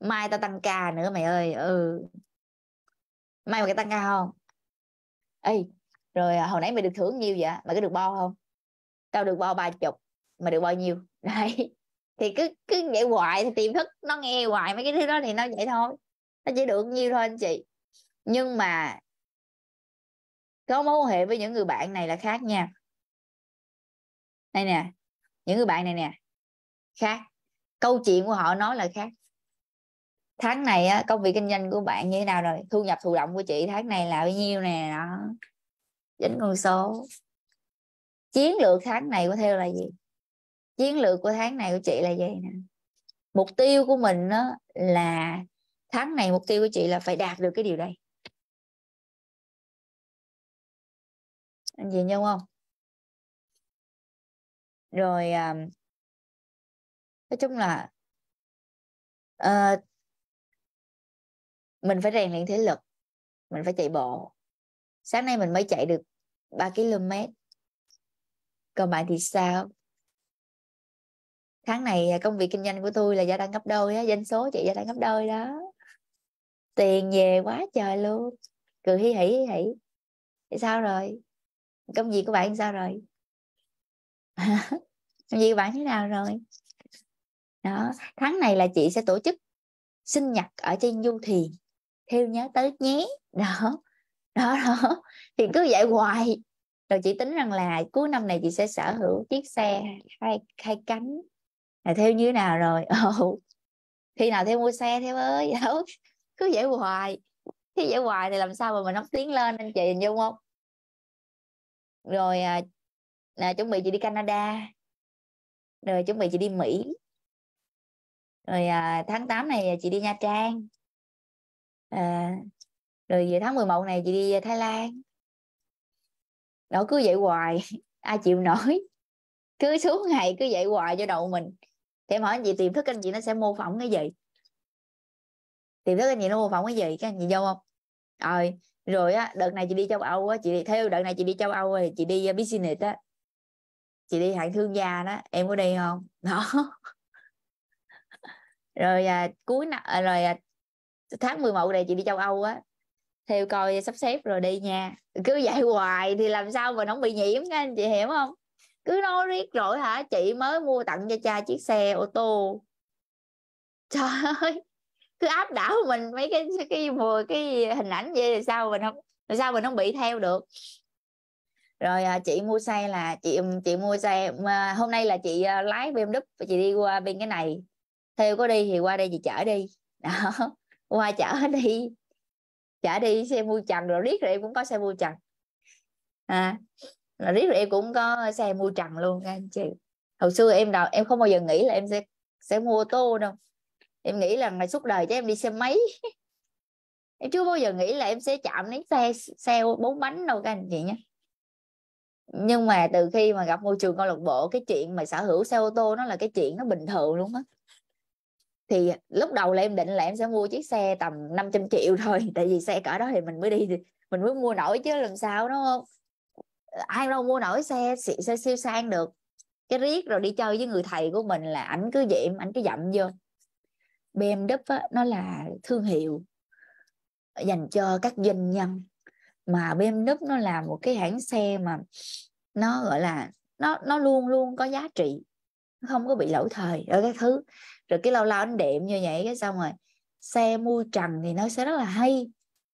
mai tao tăng ca nữa mày ơi ừ mai mày tăng ca không ê rồi à, hồi nãy mày được thưởng nhiêu vậy mày có được bo không tao được bo ba chục mày được bao nhiêu đấy thì cứ cứ vậy hoài thì tiềm thức nó nghe hoài mấy cái thứ đó thì nó vậy thôi nó chỉ được nhiêu thôi anh chị nhưng mà có mối quan hệ với những người bạn này là khác nha đây nè những người bạn này nè khác câu chuyện của họ nói là khác tháng này á, công việc kinh doanh của bạn như thế nào rồi thu nhập thụ động của chị tháng này là bao nhiêu nè đó dính con số chiến lược tháng này của theo là gì chiến lược của tháng này của chị là gì nè mục tiêu của mình đó là tháng này mục tiêu của chị là phải đạt được cái điều đây anh chị nhau không rồi à, nói chung là uh, mình phải rèn luyện thể lực mình phải chạy bộ sáng nay mình mới chạy được 3 km còn bạn thì sao tháng này à, công việc kinh doanh của tôi là gia tăng gấp đôi á doanh số chị gia tăng gấp đôi đó tiền về quá trời luôn cười hí hỉ hí hỉ thì sao rồi công việc của bạn sao rồi công việc của bạn thế nào rồi đó tháng này là chị sẽ tổ chức sinh nhật ở trên du thuyền theo nhớ tới nhé đó đó đó thì cứ vậy hoài rồi chị tính rằng là cuối năm này chị sẽ sở hữu chiếc xe hai hai cánh là theo như thế nào rồi ồ khi nào theo mua xe theo ơi đó cứ vậy hoài khi vậy hoài thì làm sao mà mình không tiến lên anh chị hình dung không rồi là à, chuẩn bị chị đi Canada rồi chuẩn bị chị đi Mỹ rồi à, tháng 8 này chị đi Nha Trang à, rồi về tháng 11 này chị đi Thái Lan đó cứ vậy hoài ai chịu nổi cứ suốt ngày cứ vậy hoài cho đầu mình thì em hỏi anh chị tiềm thức anh chị nó sẽ mô phỏng cái gì tiềm thức anh chị nó mô phỏng cái gì các anh chị vô không rồi rồi á đợt này chị đi châu âu á chị đi theo đợt này chị đi châu âu rồi chị đi ờ, business á chị đi hạng thương gia đó em có đi không đó rồi à, cuối năm à, rồi à, tháng 11 này chị đi châu Âu á theo coi sắp xếp rồi đi nha cứ vậy hoài thì làm sao mà nó không bị nhiễm nha anh chị hiểu không cứ nói riết rồi hả chị mới mua tặng cho cha chiếc xe ô tô trời ơi cứ áp đảo mình mấy cái cái mùa cái hình ảnh vậy thì sao mình không làm sao mình không bị theo được rồi à, chị mua xe là chị chị mua xe hôm nay là chị à, lái BMW và chị đi qua bên cái này theo có đi thì qua đây chị chở đi đó qua chở đi chở đi xe mua trần rồi riết rồi em cũng có xe mua trần à là riết rồi em cũng có xe mua trần luôn các anh chị hồi xưa em nào em không bao giờ nghĩ là em sẽ sẽ mua ô tô đâu em nghĩ là ngày suốt đời cho em đi xe máy em chưa bao giờ nghĩ là em sẽ chạm đến xe xe bốn bánh đâu các anh chị nhé nhưng mà từ khi mà gặp môi trường câu lạc bộ cái chuyện mà sở hữu xe ô tô nó là cái chuyện nó bình thường luôn á thì lúc đầu là em định là em sẽ mua chiếc xe tầm 500 triệu thôi tại vì xe cỡ đó thì mình mới đi mình mới mua nổi chứ làm sao đúng không ai đâu mua nổi xe xe siêu sang được cái riết rồi đi chơi với người thầy của mình là ảnh cứ diệm ảnh cứ dậm vô BMW á, nó là thương hiệu dành cho các doanh nhân mà BMW nó là một cái hãng xe mà nó gọi là nó nó luôn luôn có giá trị không có bị lỗi thời ở cái thứ rồi cái lâu lâu anh đệm như vậy cái xong rồi xe mui trần thì nó sẽ rất là hay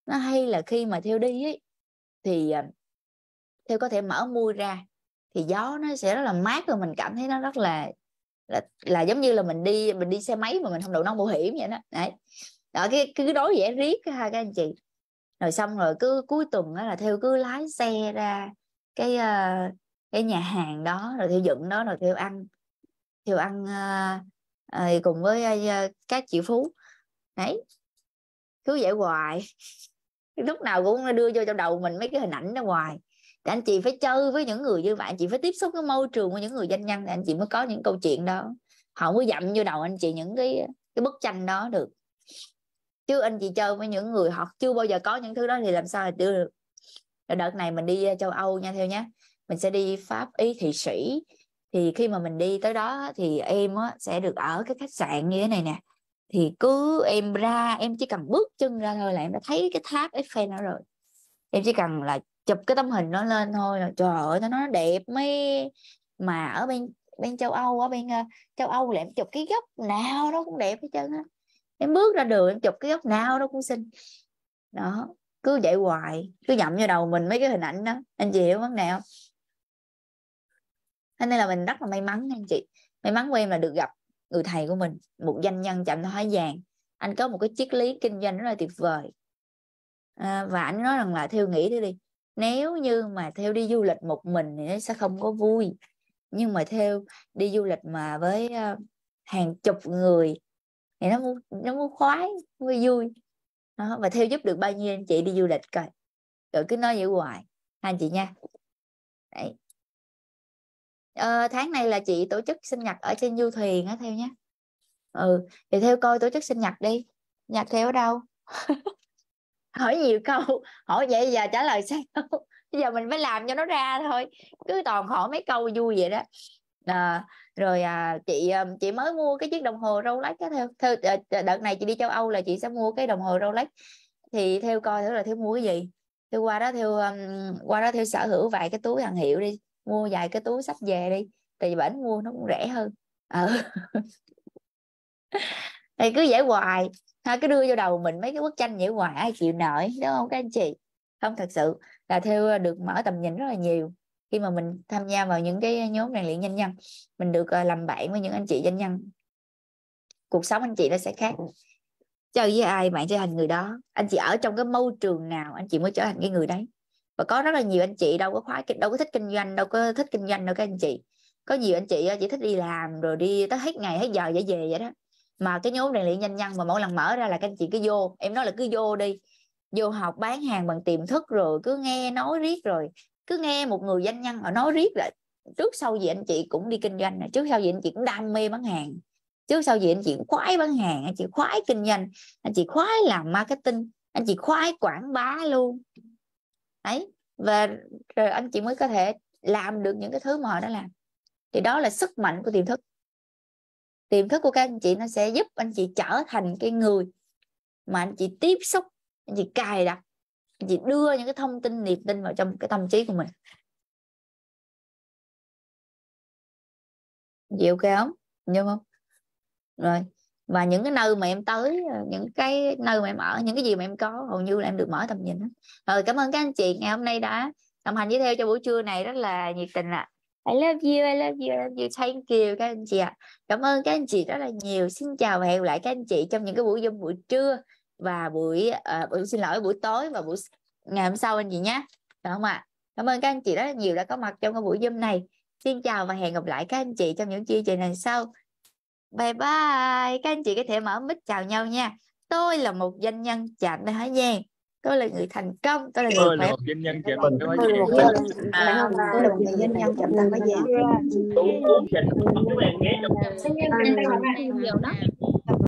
nó hay là khi mà theo đi ấy, thì à, theo có thể mở mui ra thì gió nó sẽ rất là mát rồi mình cảm thấy nó rất là là, là giống như là mình đi mình đi xe máy mà mình không đội nón bảo hiểm vậy đó đấy đó cái cứ đối dễ riết ha các anh chị rồi xong rồi cứ cuối tuần đó là theo cứ lái xe ra cái à, cái nhà hàng đó rồi theo dựng đó rồi theo ăn Thiều ăn uh, ờ, ờ, cùng với uh, các chị Phú đấy cứ vậy hoài lúc nào cũng đưa vô trong đầu mình mấy cái hình ảnh ra ngoài thì anh chị phải chơi với những người như vậy anh chị phải tiếp xúc với môi trường của những người doanh nhân thì anh chị mới có những câu chuyện đó họ mới dặm vô đầu anh chị những cái cái bức tranh đó được chứ anh chị chơi với những người họ chưa bao giờ có những thứ đó thì làm sao đưa được đợt này mình đi châu Âu nha theo nhé mình sẽ đi Pháp Ý Thụy Sĩ thì khi mà mình đi tới đó thì em sẽ được ở cái khách sạn như thế này nè thì cứ em ra em chỉ cần bước chân ra thôi là em đã thấy cái tháp Eiffel đó rồi em chỉ cần là chụp cái tấm hình nó lên thôi là trời ơi nó đẹp mấy mà ở bên bên châu Âu ở bên ờ, châu Âu là em chụp cái góc nào nó cũng đẹp hết trơn á em bước ra đường em chụp cái góc nào nó cũng xinh đó cứ vậy hoài cứ nhậm vô đầu mình mấy cái hình ảnh đó anh chị hiểu vấn không thế nên là mình rất là may mắn anh chị may mắn của em là được gặp người thầy của mình một doanh nhân chậm hóa vàng anh có một cái triết lý kinh doanh rất là tuyệt vời à, và anh nói rằng là theo nghĩ thế đi nếu như mà theo đi du lịch một mình thì nó sẽ không có vui nhưng mà theo đi du lịch mà với à, hàng chục người thì nó muốn nó muốn khoái mới vui đó, và theo giúp được bao nhiêu anh chị đi du lịch coi rồi cứ nói vậy hoài anh chị nha Đấy à, tháng này là chị tổ chức sinh nhật ở trên du thuyền á theo nhé ừ thì theo coi tổ chức sinh nhật đi nhật theo ở đâu hỏi nhiều câu hỏi vậy giờ trả lời sao bây giờ mình phải làm cho nó ra thôi cứ toàn hỏi mấy câu vui vậy đó à, rồi à, chị ờ, chị mới mua cái chiếc đồng hồ Rolex á theo theo đợt này chị đi châu Âu là chị sẽ mua cái đồng hồ Rolex thì theo coi thử là thiếu mua cái gì theo qua đó theo um, qua đó theo sở hữu vài cái túi hàng hiệu đi mua vài cái túi sách về đi thì bển mua nó cũng rẻ hơn ừ. thì cứ dễ hoài ha cứ đưa vô đầu mình mấy cái bức tranh dễ hoài ai chịu nổi đúng không các anh chị không thật sự là theo ờ, được mở tầm nhìn rất là nhiều khi mà mình tham gia vào những cái nhóm rèn luyện doanh nhân mình được ờ, làm bạn với những anh chị doanh nhân cuộc sống anh chị nó sẽ khác chơi với ai bạn trở thành người đó anh chị ở trong cái môi trường nào anh chị mới trở thành cái người đấy và có rất là nhiều anh chị đâu có khoái đâu có thích kinh doanh đâu có thích kinh doanh đâu các anh chị có nhiều anh chị chỉ thích đi làm rồi đi tới hết ngày hết giờ để về vậy đó mà cái nhóm rèn luyện nhanh nhăn mà mỗi lần mở ra là các anh chị cứ vô em nói là cứ vô đi vô học bán hàng bằng tiềm thức rồi cứ nghe nói riết rồi cứ nghe một người doanh nhân họ nói riết là trước sau gì anh chị cũng đi kinh doanh trước sau gì anh chị cũng đam mê bán hàng trước sau gì anh chị cũng khoái bán hàng anh chị khoái kinh doanh anh chị khoái làm marketing anh chị khoái quảng bá luôn đấy và rồi anh chị mới có thể làm được những cái thứ mà họ đã làm thì đó là sức mạnh của tiềm thức tiềm thức của các anh chị nó sẽ giúp anh chị trở thành cái người mà anh chị tiếp xúc anh chị cài đặt anh chị đưa những cái thông tin niềm tin vào trong cái tâm trí của mình chị ok không nhớ không rồi và những cái nơi mà em tới ờ, những cái nơi mà em ở những cái gì mà em có hầu như là em được mở tầm nhìn hết rồi cảm ơn các anh chị ngày hôm nay đã đồng hành với theo cho buổi trưa này rất là nhiệt tình ạ à. I love you, I love you, I love you. Thank you các anh chị ạ. À. Cảm ơn các anh chị rất là nhiều. Xin chào và hẹn gặp lại các anh chị trong những cái buổi Zoom buổi trưa và buổi uh, buổi xin lỗi buổi tối và buổi ngày hôm sau anh chị nhé. Được không ạ? À? Cảm ơn các anh chị rất là nhiều đã có mặt trong cái buổi Zoom này. Xin chào và hẹn gặp lại các anh chị trong những chương trình lần sau. Bye bye. Các anh chị có thể mở mic chào nhau nha. Tôi là một doanh nhân chạm tại Hải Giang. Tôi là người thành công. Tôi là người tôi phải... là một doanh nhân chạm tại Hải Giang. Tôi là một doanh nhân chạm tại Hải Giang. Tôi là một doanh nhân chạm tại Hải Giang.